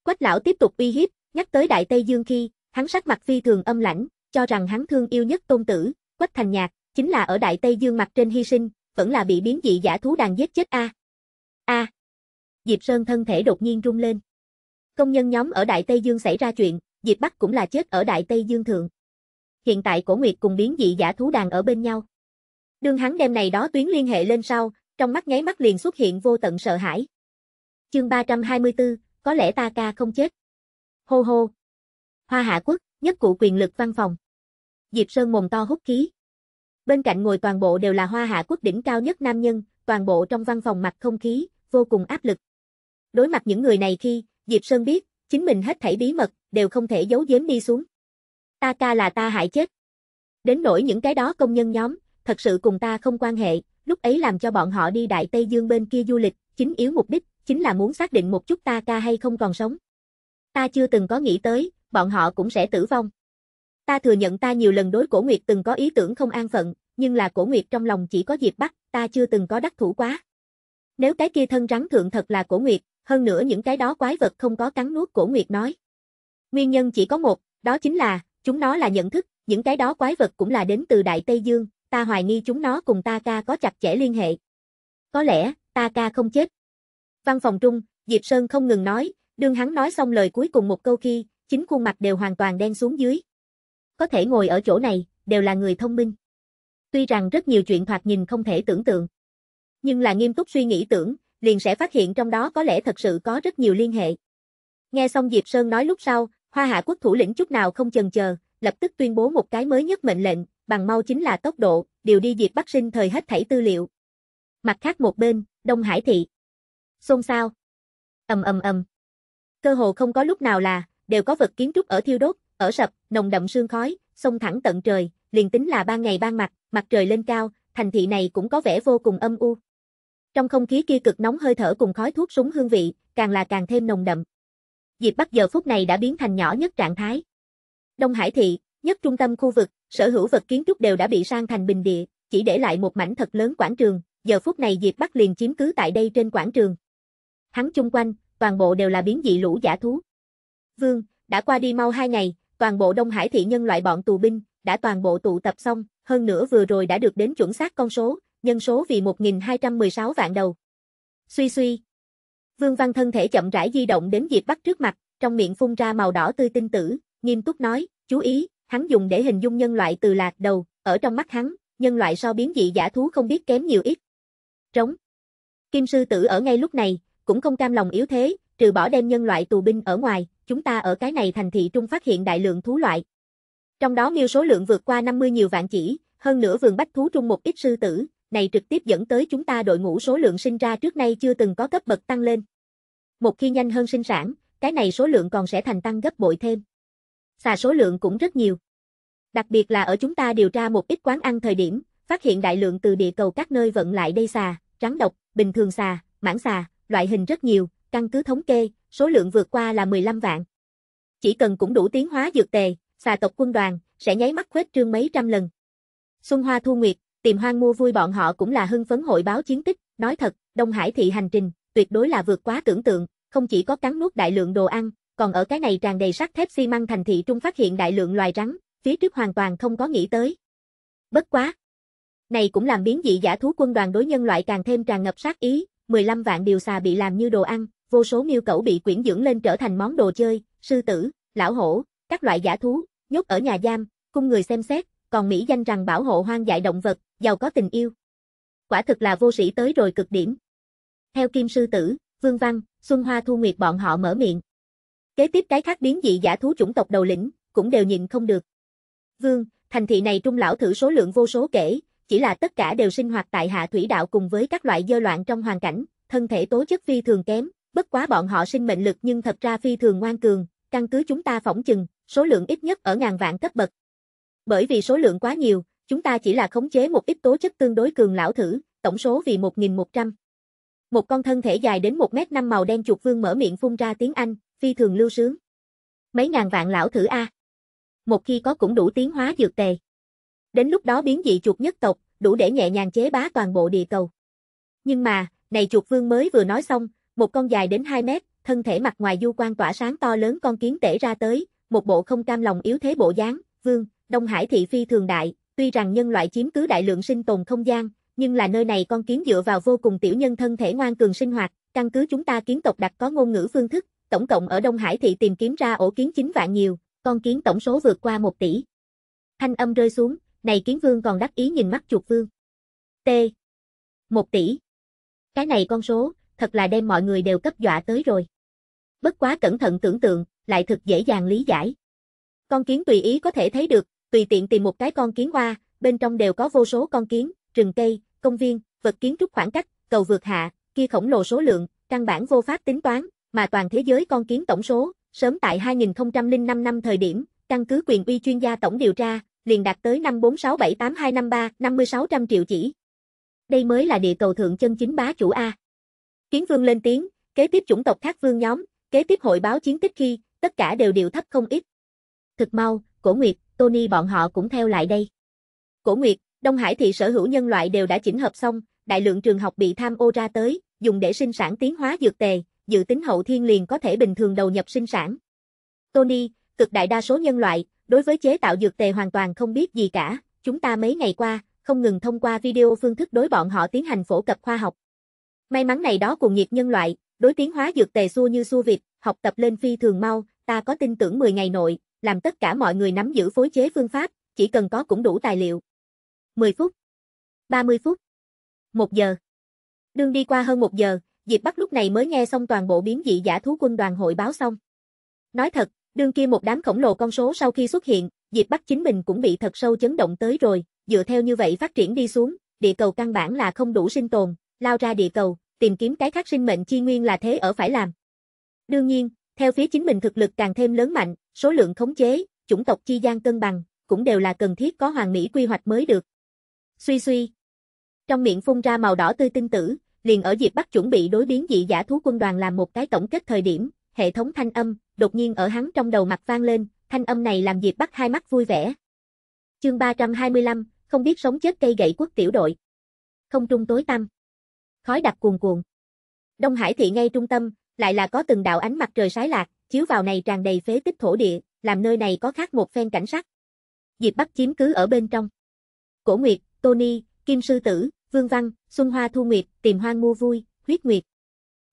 Quách lão tiếp tục uy hiếp, nhắc tới Đại Tây Dương khi, hắn sắc mặt phi thường âm lãnh, cho rằng hắn thương yêu nhất tôn tử, Quách Thành Nhạc, chính là ở Đại Tây Dương mặt trên hy sinh, vẫn là bị biến dị giả thú đàn giết chết a. A. Diệp Sơn thân thể đột nhiên rung lên. Công nhân nhóm ở Đại Tây Dương xảy ra chuyện, Diệp Bắc cũng là chết ở Đại Tây Dương thượng. Hiện tại Cổ Nguyệt cùng biến dị giả thú đàn ở bên nhau. Đương hắn đem này đó tuyến liên hệ lên sau, trong mắt nháy mắt liền xuất hiện vô tận sợ hãi. Chương 324, có lẽ ta ca không chết. Hô hô. Hoa Hạ Quốc, nhất cụ quyền lực văn phòng. Diệp Sơn mồm to hút khí. Bên cạnh ngồi toàn bộ đều là hoa hạ quốc đỉnh cao nhất nam nhân, toàn bộ trong văn phòng mặt không khí, vô cùng áp lực. Đối mặt những người này khi, Diệp Sơn biết, chính mình hết thảy bí mật, đều không thể giấu giếm đi xuống. Ta ca là ta hại chết. Đến nỗi những cái đó công nhân nhóm, thật sự cùng ta không quan hệ, lúc ấy làm cho bọn họ đi Đại Tây Dương bên kia du lịch, chính yếu mục đích, chính là muốn xác định một chút ta ca hay không còn sống. Ta chưa từng có nghĩ tới, bọn họ cũng sẽ tử vong. Ta thừa nhận ta nhiều lần đối cổ nguyệt từng có ý tưởng không an phận, nhưng là cổ nguyệt trong lòng chỉ có Diệp Bắc, ta chưa từng có đắc thủ quá. Nếu cái kia thân rắn thượng thật là cổ nguyệt, hơn nữa những cái đó quái vật không có cắn nuốt cổ nguyệt nói. Nguyên nhân chỉ có một, đó chính là, chúng nó là nhận thức, những cái đó quái vật cũng là đến từ Đại Tây Dương, ta hoài nghi chúng nó cùng ta ca có chặt chẽ liên hệ. Có lẽ, ta ca không chết. Văn phòng trung, Diệp Sơn không ngừng nói, đương hắn nói xong lời cuối cùng một câu khi, chính khuôn mặt đều hoàn toàn đen xuống dưới có thể ngồi ở chỗ này, đều là người thông minh. Tuy rằng rất nhiều chuyện thoạt nhìn không thể tưởng tượng, nhưng là nghiêm túc suy nghĩ tưởng, liền sẽ phát hiện trong đó có lẽ thật sự có rất nhiều liên hệ. Nghe xong Diệp Sơn nói lúc sau, Hoa Hạ quốc thủ lĩnh chút nào không chần chờ, lập tức tuyên bố một cái mới nhất mệnh lệnh, bằng mau chính là tốc độ, điều đi Diệp Bắc Sinh thời hết thảy tư liệu. Mặt khác một bên, Đông Hải thị. Xôn xao. Ầm ầm ầm. Cơ hồ không có lúc nào là đều có vật kiến trúc ở thiêu đốt, ở sập, nồng đậm sương khói, sông thẳng tận trời, liền tính là ban ngày ban mặt, mặt trời lên cao, thành thị này cũng có vẻ vô cùng âm u. Trong không khí kia cực nóng hơi thở cùng khói thuốc súng hương vị, càng là càng thêm nồng đậm. Diệp Bắc giờ phút này đã biến thành nhỏ nhất trạng thái. Đông Hải thị, nhất trung tâm khu vực, sở hữu vật kiến trúc đều đã bị sang thành bình địa, chỉ để lại một mảnh thật lớn quảng trường, giờ phút này Diệp Bắc liền chiếm cứ tại đây trên quảng trường. Hắn chung quanh, toàn bộ đều là biến dị lũ giả thú. Vương, đã qua đi mau hai ngày, Toàn bộ Đông Hải thị nhân loại bọn tù binh, đã toàn bộ tụ tập xong, hơn nữa vừa rồi đã được đến chuẩn xác con số, nhân số vì 1.216 vạn đầu. Suy suy. Vương Văn thân thể chậm rãi di động đến Diệp Bắc trước mặt, trong miệng phun ra màu đỏ tươi tinh tử, nghiêm túc nói, chú ý, hắn dùng để hình dung nhân loại từ lạc đầu, ở trong mắt hắn, nhân loại so biến dị giả thú không biết kém nhiều ít. Trống. Kim sư tử ở ngay lúc này, cũng không cam lòng yếu thế, trừ bỏ đem nhân loại tù binh ở ngoài, chúng ta ở cái này thành thị trung phát hiện đại lượng thú loại. Trong đó miêu số lượng vượt qua 50 nhiều vạn chỉ, hơn nữa vườn bách thú trung một ít sư tử, này trực tiếp dẫn tới chúng ta đội ngũ số lượng sinh ra trước nay chưa từng có cấp bậc tăng lên. Một khi nhanh hơn sinh sản, cái này số lượng còn sẽ thành tăng gấp bội thêm. Xà số lượng cũng rất nhiều. Đặc biệt là ở chúng ta điều tra một ít quán ăn thời điểm, phát hiện đại lượng từ địa cầu các nơi vận lại đây xà, trắng độc, bình thường xà, mãng xà, loại hình rất nhiều, căn cứ thống kê, số lượng vượt qua là 15 vạn. Chỉ cần cũng đủ tiến hóa dược tề, xà tộc quân đoàn, sẽ nháy mắt khuếch trương mấy trăm lần. Xuân Hoa Thu Nguyệt, tìm hoang mua vui bọn họ cũng là hưng phấn hội báo chiến tích, nói thật, Đông Hải thị hành trình, tuyệt đối là vượt quá tưởng tượng, không chỉ có cắn nuốt đại lượng đồ ăn, còn ở cái này tràn đầy sắt thép xi măng thành thị trung phát hiện đại lượng loài rắn, phía trước hoàn toàn không có nghĩ tới. Bất quá. Này cũng làm biến dị giả thú quân đoàn đối nhân loại càng thêm tràn ngập sát ý, 15 vạn điều xà bị làm như đồ ăn, vô số miêu cẩu bị quyển dưỡng lên trở thành món đồ chơi, sư tử, lão hổ, các loại giả thú, nhốt ở nhà giam, cung người xem xét, còn Mỹ danh rằng bảo hộ hoang dại động vật, giàu có tình yêu. Quả thực là vô sĩ tới rồi cực điểm. Theo Kim Sư Tử, Vương Văn, Xuân Hoa Thu Nguyệt bọn họ mở miệng. Kế tiếp cái khác biến dị giả thú chủng tộc đầu lĩnh, cũng đều nhìn không được. Vương, thành thị này trung lão thử số lượng vô số kể, chỉ là tất cả đều sinh hoạt tại hạ thủy đạo cùng với các loại dơ loạn trong hoàn cảnh, thân thể tố chất phi thường kém, bất quá bọn họ sinh mệnh lực nhưng thật ra phi thường ngoan cường, căn cứ chúng ta phỏng chừng, số lượng ít nhất ở ngàn vạn cấp bậc. Bởi vì số lượng quá nhiều, chúng ta chỉ là khống chế một ít tố chất tương đối cường lão thử, tổng số vì 1.100. Một con thân thể dài đến 1 mét 5 màu đen chuột vương mở miệng phun ra tiếng Anh, phi thường lưu sướng. Mấy ngàn vạn lão thử A. Một khi có cũng đủ tiến hóa dược tề. Đến lúc đó biến dị chuột nhất tộc, đủ để nhẹ nhàng chế bá toàn bộ địa cầu. Nhưng mà, này chuột vương mới vừa nói xong, một con dài đến 2 mét, thân thể mặt ngoài du quan tỏa sáng to lớn con kiến tể ra tới, một bộ không cam lòng yếu thế bộ dáng, vương, Đông Hải thị phi thường đại, tuy rằng nhân loại chiếm cứ đại lượng sinh tồn không gian, nhưng là nơi này con kiến dựa vào vô cùng tiểu nhân thân thể ngoan cường sinh hoạt, căn cứ chúng ta kiến tộc đặc có ngôn ngữ phương thức, tổng cộng ở Đông Hải thị tìm kiếm ra ổ kiến chính vạn nhiều, con kiến tổng số vượt qua 1 tỷ. Thanh âm rơi xuống, này kiến vương còn đắc ý nhìn mắt chuột vương. T. 1 tỷ. Cái này con số, thật là đem mọi người đều cấp dọa tới rồi. Bất quá cẩn thận tưởng tượng, lại thực dễ dàng lý giải. Con kiến tùy ý có thể thấy được, tùy tiện tìm một cái con kiến hoa, bên trong đều có vô số con kiến, rừng cây, công viên, vật kiến trúc khoảng cách, cầu vượt hạ, kia khổng lồ số lượng, căn bản vô pháp tính toán, mà toàn thế giới con kiến tổng số, sớm tại 2005 năm thời điểm, căn cứ quyền uy chuyên gia tổng điều tra, liền đạt tới 54678253 5600 triệu chỉ. Đây mới là địa cầu thượng chân chính bá chủ A. Kiến vương lên tiếng, kế tiếp chủng tộc khác vương nhóm, kế tiếp hội báo chiến tích khi, tất cả đều điều thấp không ít. Thực mau, Cổ Nguyệt, Tony bọn họ cũng theo lại đây. Cổ Nguyệt, Đông Hải thị sở hữu nhân loại đều đã chỉnh hợp xong, đại lượng trường học bị tham ô ra tới, dùng để sinh sản tiến hóa dược tề, dự tính hậu thiên liền có thể bình thường đầu nhập sinh sản. Tony, cực đại đa số nhân loại, đối với chế tạo dược tề hoàn toàn không biết gì cả, chúng ta mấy ngày qua, không ngừng thông qua video phương thức đối bọn họ tiến hành phổ cập khoa học. May mắn này đó cùng nhiệt nhân loại, đối tiến hóa dược tề xua như xua vịt, học tập lên phi thường mau, ta có tin tưởng 10 ngày nội, làm tất cả mọi người nắm giữ phối chế phương pháp, chỉ cần có cũng đủ tài liệu. 10 phút, 30 phút, 1 giờ. đương đi qua hơn 1 giờ, Diệp bắt lúc này mới nghe xong toàn bộ biến dị giả thú quân đoàn hội báo xong. Nói thật, đương kia một đám khổng lồ con số sau khi xuất hiện, Diệp bắt chính mình cũng bị thật sâu chấn động tới rồi, dựa theo như vậy phát triển đi xuống, địa cầu căn bản là không đủ sinh tồn, lao ra địa cầu, tìm kiếm cái khác sinh mệnh chi nguyên là thế ở phải làm. Đương nhiên, theo phía chính mình thực lực càng thêm lớn mạnh, số lượng khống chế, chủng tộc chi gian cân bằng, cũng đều là cần thiết có hoàng mỹ quy hoạch mới được. Suy suy. Trong miệng phun ra màu đỏ tươi tinh tử, liền ở diệp bắc chuẩn bị đối biến dị giả thú quân đoàn làm một cái tổng kết thời điểm, hệ thống thanh âm, đột nhiên ở hắn trong đầu mặt vang lên, thanh âm này làm diệp bắc hai mắt vui vẻ. Chương 325, không biết sống chết cây gậy quốc tiểu đội. Không trung tối tăm khói đặc cuồn cuộn. Đông Hải thị ngay trung tâm, lại là có từng đạo ánh mặt trời sái lạc, chiếu vào này tràn đầy phế tích thổ địa, làm nơi này có khác một phen cảnh sắc. Diệp Bắc chiếm cứ ở bên trong. Cổ Nguyệt, Tony, Kim Sư Tử, Vương Văn, Xuân Hoa Thu Nguyệt, tìm hoang mua vui, huyết nguyệt.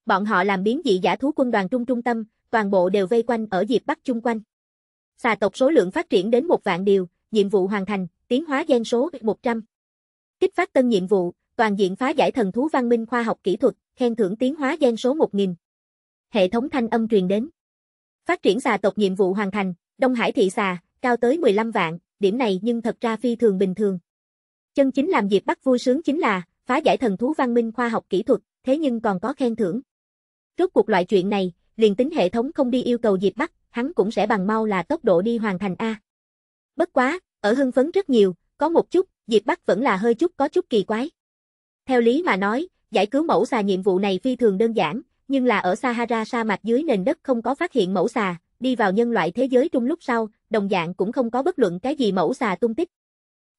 Bọn họ làm biến dị giả thú quân đoàn trung trung tâm, toàn bộ đều vây quanh ở Diệp Bắc chung quanh. Xà tộc số lượng phát triển đến một vạn điều, nhiệm vụ hoàn thành, tiến hóa gen số 100. Kích phát tân nhiệm vụ, toàn diện phá giải thần thú văn minh khoa học kỹ thuật, khen thưởng tiến hóa gen số 1000. Hệ thống thanh âm truyền đến. Phát triển xà tộc nhiệm vụ hoàn thành, Đông Hải thị xà, cao tới 15 vạn, điểm này nhưng thật ra phi thường bình thường. Chân chính làm dịp bắt vui sướng chính là, phá giải thần thú văn minh khoa học kỹ thuật, thế nhưng còn có khen thưởng. Rốt cuộc loại chuyện này, liền tính hệ thống không đi yêu cầu dịp bắt, hắn cũng sẽ bằng mau là tốc độ đi hoàn thành A. Bất quá, ở hưng phấn rất nhiều, có một chút, dịp bắt vẫn là hơi chút có chút kỳ quái. Theo lý mà nói, giải cứu mẫu xà nhiệm vụ này phi thường đơn giản, nhưng là ở Sahara sa mạc dưới nền đất không có phát hiện mẫu xà, đi vào nhân loại thế giới trung lúc sau, đồng dạng cũng không có bất luận cái gì mẫu xà tung tích.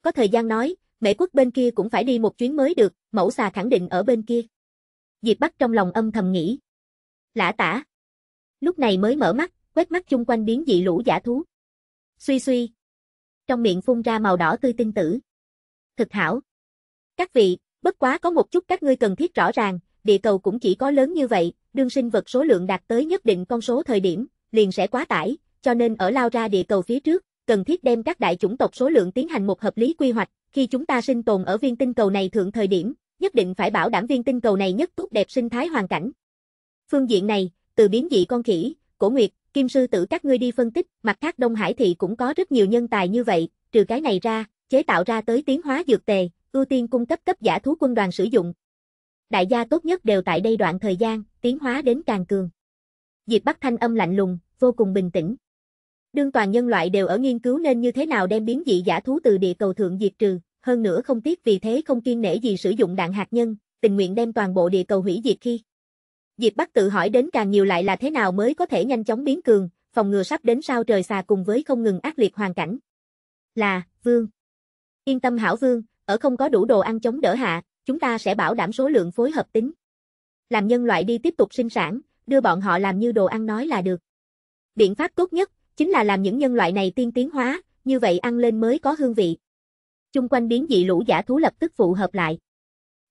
Có thời gian nói, Mễ quốc bên kia cũng phải đi một chuyến mới được, mẫu xà khẳng định ở bên kia. Diệp Bắc trong lòng âm thầm nghĩ. Lã tả. Lúc này mới mở mắt, quét mắt chung quanh biến dị lũ giả thú. Suy suy. Trong miệng phun ra màu đỏ tươi tinh tử. Thực hảo. Các vị, bất quá có một chút các ngươi cần thiết rõ ràng, địa cầu cũng chỉ có lớn như vậy, đương sinh vật số lượng đạt tới nhất định con số thời điểm, liền sẽ quá tải, cho nên ở lao ra địa cầu phía trước, cần thiết đem các đại chủng tộc số lượng tiến hành một hợp lý quy hoạch, khi chúng ta sinh tồn ở viên tinh cầu này thượng thời điểm, nhất định phải bảo đảm viên tinh cầu này nhất tốt đẹp sinh thái hoàn cảnh. Phương diện này, từ biến dị con khỉ, cổ nguyệt, kim sư tử các ngươi đi phân tích, mặt khác Đông Hải thị cũng có rất nhiều nhân tài như vậy, trừ cái này ra, chế tạo ra tới tiến hóa dược tề, ưu tiên cung cấp cấp giả thú quân đoàn sử dụng. Đại gia tốt nhất đều tại đây đoạn thời gian, tiến hóa đến càng cường. Diệp Bắc Thanh âm lạnh lùng, vô cùng bình tĩnh. Đương toàn nhân loại đều ở nghiên cứu nên như thế nào đem biến dị giả thú từ địa cầu thượng diệt trừ, hơn nữa không tiếc vì thế không kiên nể gì sử dụng đạn hạt nhân, tình nguyện đem toàn bộ địa cầu hủy diệt khi. Diệp Bắc tự hỏi đến càng nhiều lại là thế nào mới có thể nhanh chóng biến cường, phòng ngừa sắp đến sao trời xà cùng với không ngừng ác liệt hoàn cảnh. Là, Vương. Yên tâm hảo Vương, ở không có đủ đồ ăn chống đỡ hạ, chúng ta sẽ bảo đảm số lượng phối hợp tính. Làm nhân loại đi tiếp tục sinh sản, đưa bọn họ làm như đồ ăn nói là được. Biện pháp tốt nhất, chính là làm những nhân loại này tiên tiến hóa, như vậy ăn lên mới có hương vị. Chung quanh biến dị lũ giả thú lập tức phụ hợp lại.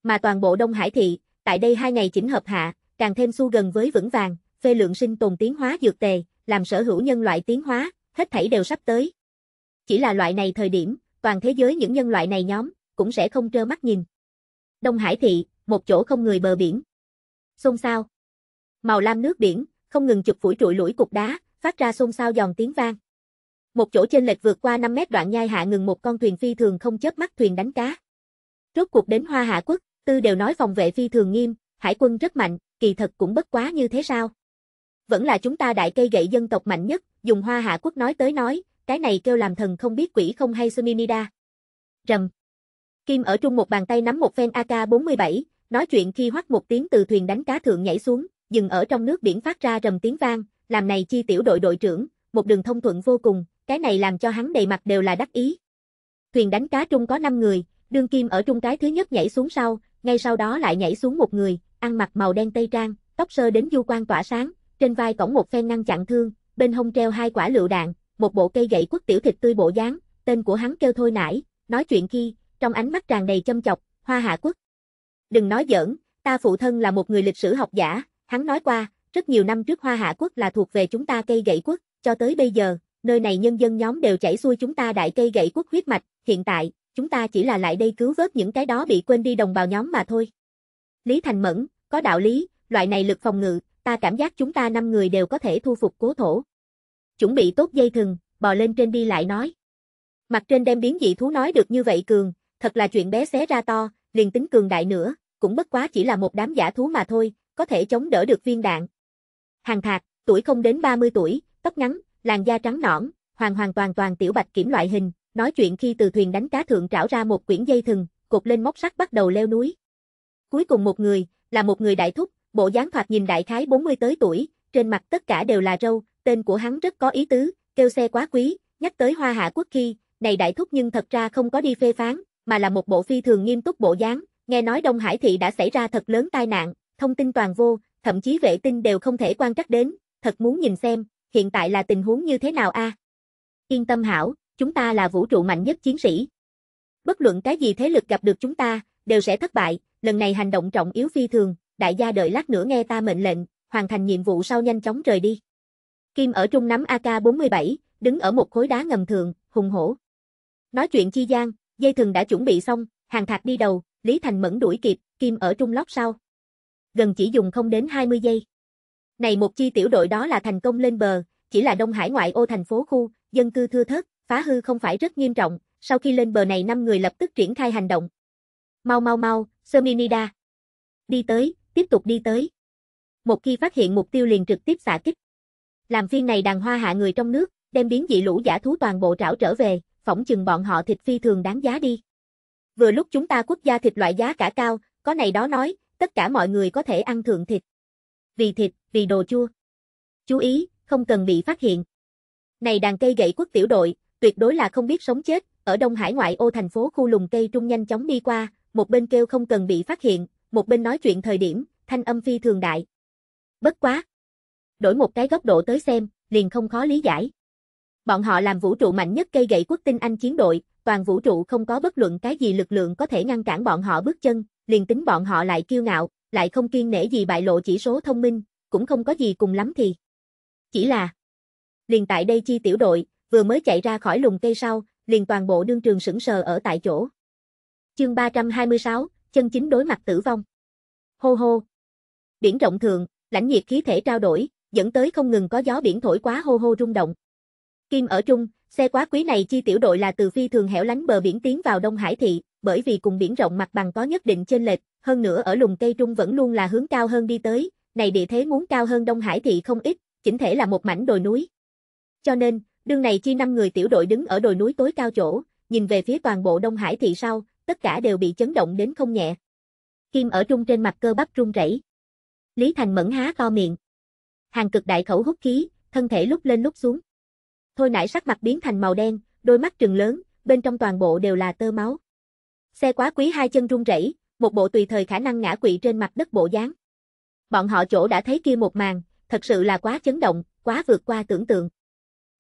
Mà toàn bộ Đông Hải thị, tại đây hai ngày chỉnh hợp hạ, càng thêm xu gần với vững vàng, phê lượng sinh tồn tiến hóa dược tề, làm sở hữu nhân loại tiến hóa, hết thảy đều sắp tới. Chỉ là loại này thời điểm, toàn thế giới những nhân loại này nhóm, cũng sẽ không trơ mắt nhìn. Đông Hải thị, một chỗ không người bờ biển. Xôn xao. Màu lam nước biển, không ngừng chụp phủi trụi lũi cục đá, phát ra xôn xao giòn tiếng vang. Một chỗ trên lệch vượt qua 5 mét đoạn nhai hạ ngừng một con thuyền phi thường không chớp mắt thuyền đánh cá. Rốt cuộc đến Hoa Hạ quốc, tư đều nói phòng vệ phi thường nghiêm, hải quân rất mạnh, kỳ thật cũng bất quá như thế sao. Vẫn là chúng ta đại cây gậy dân tộc mạnh nhất, dùng Hoa Hạ quốc nói tới nói, cái này kêu làm thần không biết quỷ không hay Suminida. Rầm. Kim ở trung một bàn tay nắm một phen AK-47, nói chuyện khi hoắt một tiếng từ thuyền đánh cá thượng nhảy xuống, dừng ở trong nước biển phát ra rầm tiếng vang, làm này chi tiểu đội đội trưởng, một đường thông thuận vô cùng, cái này làm cho hắn đầy mặt đều là đắc ý. Thuyền đánh cá trung có 5 người, đương Kim ở trung cái thứ nhất nhảy xuống sau, ngay sau đó lại nhảy xuống một người, ăn mặc màu đen tây trang, tóc sơ đến du quan tỏa sáng, trên vai cổng một phen ngăn chặn thương, bên hông treo hai quả lựu đạn, một bộ cây gậy quất tiểu thịt tươi bộ dáng, tên của hắn kêu thôi nãy, nói chuyện khi, trong ánh mắt tràn đầy châm chọc, hoa hạ quốc. Đừng nói giỡn, ta phụ thân là một người lịch sử học giả, hắn nói qua, rất nhiều năm trước hoa hạ quốc là thuộc về chúng ta cây gậy quốc, cho tới bây giờ, nơi này nhân dân nhóm đều chảy xuôi chúng ta đại cây gậy quốc huyết mạch, hiện tại, chúng ta chỉ là lại đây cứu vớt những cái đó bị quên đi đồng bào nhóm mà thôi. Lý Thành Mẫn, có đạo lý, loại này lực phòng ngự, ta cảm giác chúng ta năm người đều có thể thu phục cố thổ. Chuẩn bị tốt dây thừng, bò lên trên đi lại nói. Mặt trên đem biến dị thú nói được như vậy cường, thật là chuyện bé xé ra to, liền tính cường đại nữa, cũng bất quá chỉ là một đám giả thú mà thôi, có thể chống đỡ được viên đạn. Hàng Thạc, tuổi không đến 30 tuổi, tóc ngắn, làn da trắng nõn, hoàn hoàn toàn toàn tiểu bạch kiểm loại hình, nói chuyện khi từ thuyền đánh cá thượng trảo ra một quyển dây thừng, cột lên móc sắt bắt đầu leo núi. Cuối cùng một người, là một người đại thúc, bộ dáng thoạt nhìn đại khái 40 tới tuổi, trên mặt tất cả đều là râu, tên của hắn rất có ý tứ, kêu xe quá quý, nhắc tới hoa hạ quốc khi, này đại thúc nhưng thật ra không có đi phê phán, mà là một bộ phi thường nghiêm túc bộ dáng, nghe nói Đông Hải thị đã xảy ra thật lớn tai nạn, thông tin toàn vô, thậm chí vệ tinh đều không thể quan trắc đến, thật muốn nhìn xem, hiện tại là tình huống như thế nào a? Yên tâm hảo, chúng ta là vũ trụ mạnh nhất chiến sĩ. Bất luận cái gì thế lực gặp được chúng ta, đều sẽ thất bại, lần này hành động trọng yếu phi thường, đại gia đợi lát nữa nghe ta mệnh lệnh, hoàn thành nhiệm vụ sau nhanh chóng rời đi. Kim ở trung nắm AK-47, đứng ở một khối đá ngầm thường, hùng hổ. Nói chuyện chi gian, Dây thừng đã chuẩn bị xong, hàng thạch đi đầu, Lý Thành Mẫn đuổi kịp, Kim ở trung lót sau. Gần chỉ dùng không đến 20 giây. Này một chi tiểu đội đó là thành công lên bờ, chỉ là Đông Hải ngoại ô thành phố khu, dân cư thưa thớt, phá hư không phải rất nghiêm trọng, sau khi lên bờ này năm người lập tức triển khai hành động. Mau mau mau, Serminida. Đi tới, tiếp tục đi tới. Một khi phát hiện mục tiêu liền trực tiếp xả kích. Làm phiên này đàn hoa hạ người trong nước, đem biến dị lũ giả thú toàn bộ trảo trở về, phỏng chừng bọn họ thịt phi thường đáng giá đi. Vừa lúc chúng ta quốc gia thịt loại giá cả cao, có này đó nói, tất cả mọi người có thể ăn thượng thịt. Vì thịt, vì đồ chua. Chú ý, không cần bị phát hiện. Này đàn cây gậy quốc tiểu đội, tuyệt đối là không biết sống chết, ở Đông Hải ngoại ô thành phố khu lùng cây trung nhanh chóng đi qua, một bên kêu không cần bị phát hiện, một bên nói chuyện thời điểm, thanh âm phi thường đại. Bất quá. Đổi một cái góc độ tới xem, liền không khó lý giải. Bọn họ làm vũ trụ mạnh nhất cây gậy quốc tinh Anh chiến đội, toàn vũ trụ không có bất luận cái gì lực lượng có thể ngăn cản bọn họ bước chân, liền tính bọn họ lại kiêu ngạo, lại không kiên nể gì bại lộ chỉ số thông minh, cũng không có gì cùng lắm thì. Chỉ là Liền tại đây chi tiểu đội, vừa mới chạy ra khỏi lùng cây sau, liền toàn bộ đương trường sững sờ ở tại chỗ. Chương 326, chân chính đối mặt tử vong. Hô hô. Biển rộng thường, lãnh nhiệt khí thể trao đổi, dẫn tới không ngừng có gió biển thổi quá hô hô rung động, Kim ở trung, xe quá quý này chi tiểu đội là từ phi thường hẻo lánh bờ biển tiến vào Đông Hải thị, bởi vì cùng biển rộng mặt bằng có nhất định chênh lệch, hơn nữa ở lùng cây trung vẫn luôn là hướng cao hơn đi tới, này địa thế muốn cao hơn Đông Hải thị không ít, chỉnh thể là một mảnh đồi núi. Cho nên, đương này chi năm người tiểu đội đứng ở đồi núi tối cao chỗ, nhìn về phía toàn bộ Đông Hải thị sau, tất cả đều bị chấn động đến không nhẹ. Kim ở trung trên mặt cơ bắp run rẩy. Lý Thành mẫn há to miệng. Hàng cực đại khẩu hút khí, thân thể lúc lên lúc xuống. Thôi nãy sắc mặt biến thành màu đen, đôi mắt trừng lớn, bên trong toàn bộ đều là tơ máu. Xe quá quý hai chân run rẩy, một bộ tùy thời khả năng ngã quỵ trên mặt đất bộ dáng. Bọn họ chỗ đã thấy kia một màn, thật sự là quá chấn động, quá vượt qua tưởng tượng.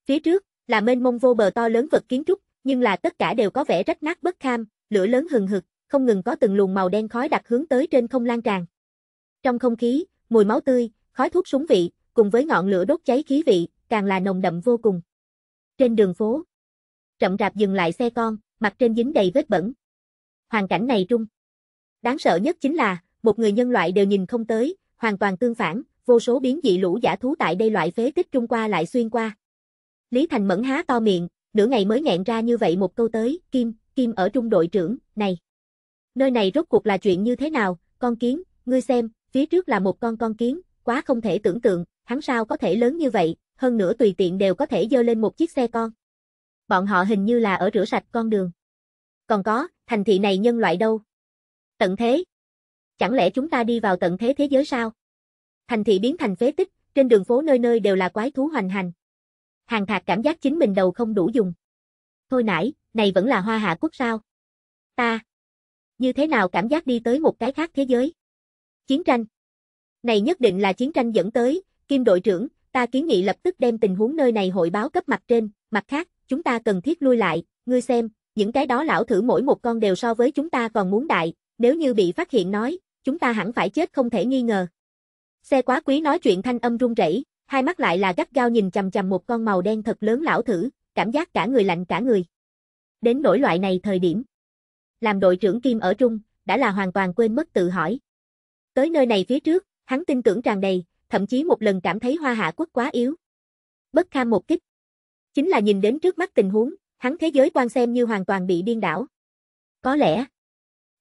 Phía trước, là mênh mông vô bờ to lớn vật kiến trúc, nhưng là tất cả đều có vẻ rách nát bất kham, lửa lớn hừng hực, không ngừng có từng luồng màu đen khói đặc hướng tới trên không lan tràn. Trong không khí, mùi máu tươi, khói thuốc súng vị, cùng với ngọn lửa đốt cháy khí vị, càng là nồng đậm vô cùng. Trên đường phố, rậm rạp dừng lại xe con, mặt trên dính đầy vết bẩn. Hoàn cảnh này trung. Đáng sợ nhất chính là, một người nhân loại đều nhìn không tới, hoàn toàn tương phản, vô số biến dị lũ giả thú tại đây loại phế tích trung qua lại xuyên qua. Lý Thành mẫn há to miệng, nửa ngày mới nghẹn ra như vậy một câu tới, Kim, Kim ở trung đội trưởng, này. Nơi này rốt cuộc là chuyện như thế nào, con kiến, ngươi xem, phía trước là một con con kiến, quá không thể tưởng tượng, hắn sao có thể lớn như vậy, hơn nữa tùy tiện đều có thể dơ lên một chiếc xe con. Bọn họ hình như là ở rửa sạch con đường. Còn có, thành thị này nhân loại đâu? Tận thế. Chẳng lẽ chúng ta đi vào tận thế thế giới sao? Thành thị biến thành phế tích, trên đường phố nơi nơi đều là quái thú hoành hành. Hàng thạc cảm giác chính mình đầu không đủ dùng. Thôi nãy, này vẫn là hoa hạ quốc sao? Ta. Như thế nào cảm giác đi tới một cái khác thế giới? Chiến tranh. Này nhất định là chiến tranh dẫn tới, Kim đội trưởng, ta kiến nghị lập tức đem tình huống nơi này hội báo cấp mặt trên, mặt khác, chúng ta cần thiết lui lại, ngươi xem, những cái đó lão thử mỗi một con đều so với chúng ta còn muốn đại, nếu như bị phát hiện nói, chúng ta hẳn phải chết không thể nghi ngờ. Xe quá quý nói chuyện thanh âm run rẩy, hai mắt lại là gắt gao nhìn chằm chằm một con màu đen thật lớn lão thử, cảm giác cả người lạnh cả người. Đến nỗi loại này thời điểm. Làm đội trưởng Kim ở Trung, đã là hoàn toàn quên mất tự hỏi. Tới nơi này phía trước, hắn tin tưởng tràn đầy, thậm chí một lần cảm thấy Hoa Hạ quốc quá yếu. Bất kham một kích. Chính là nhìn đến trước mắt tình huống, hắn thế giới quan xem như hoàn toàn bị điên đảo. Có lẽ,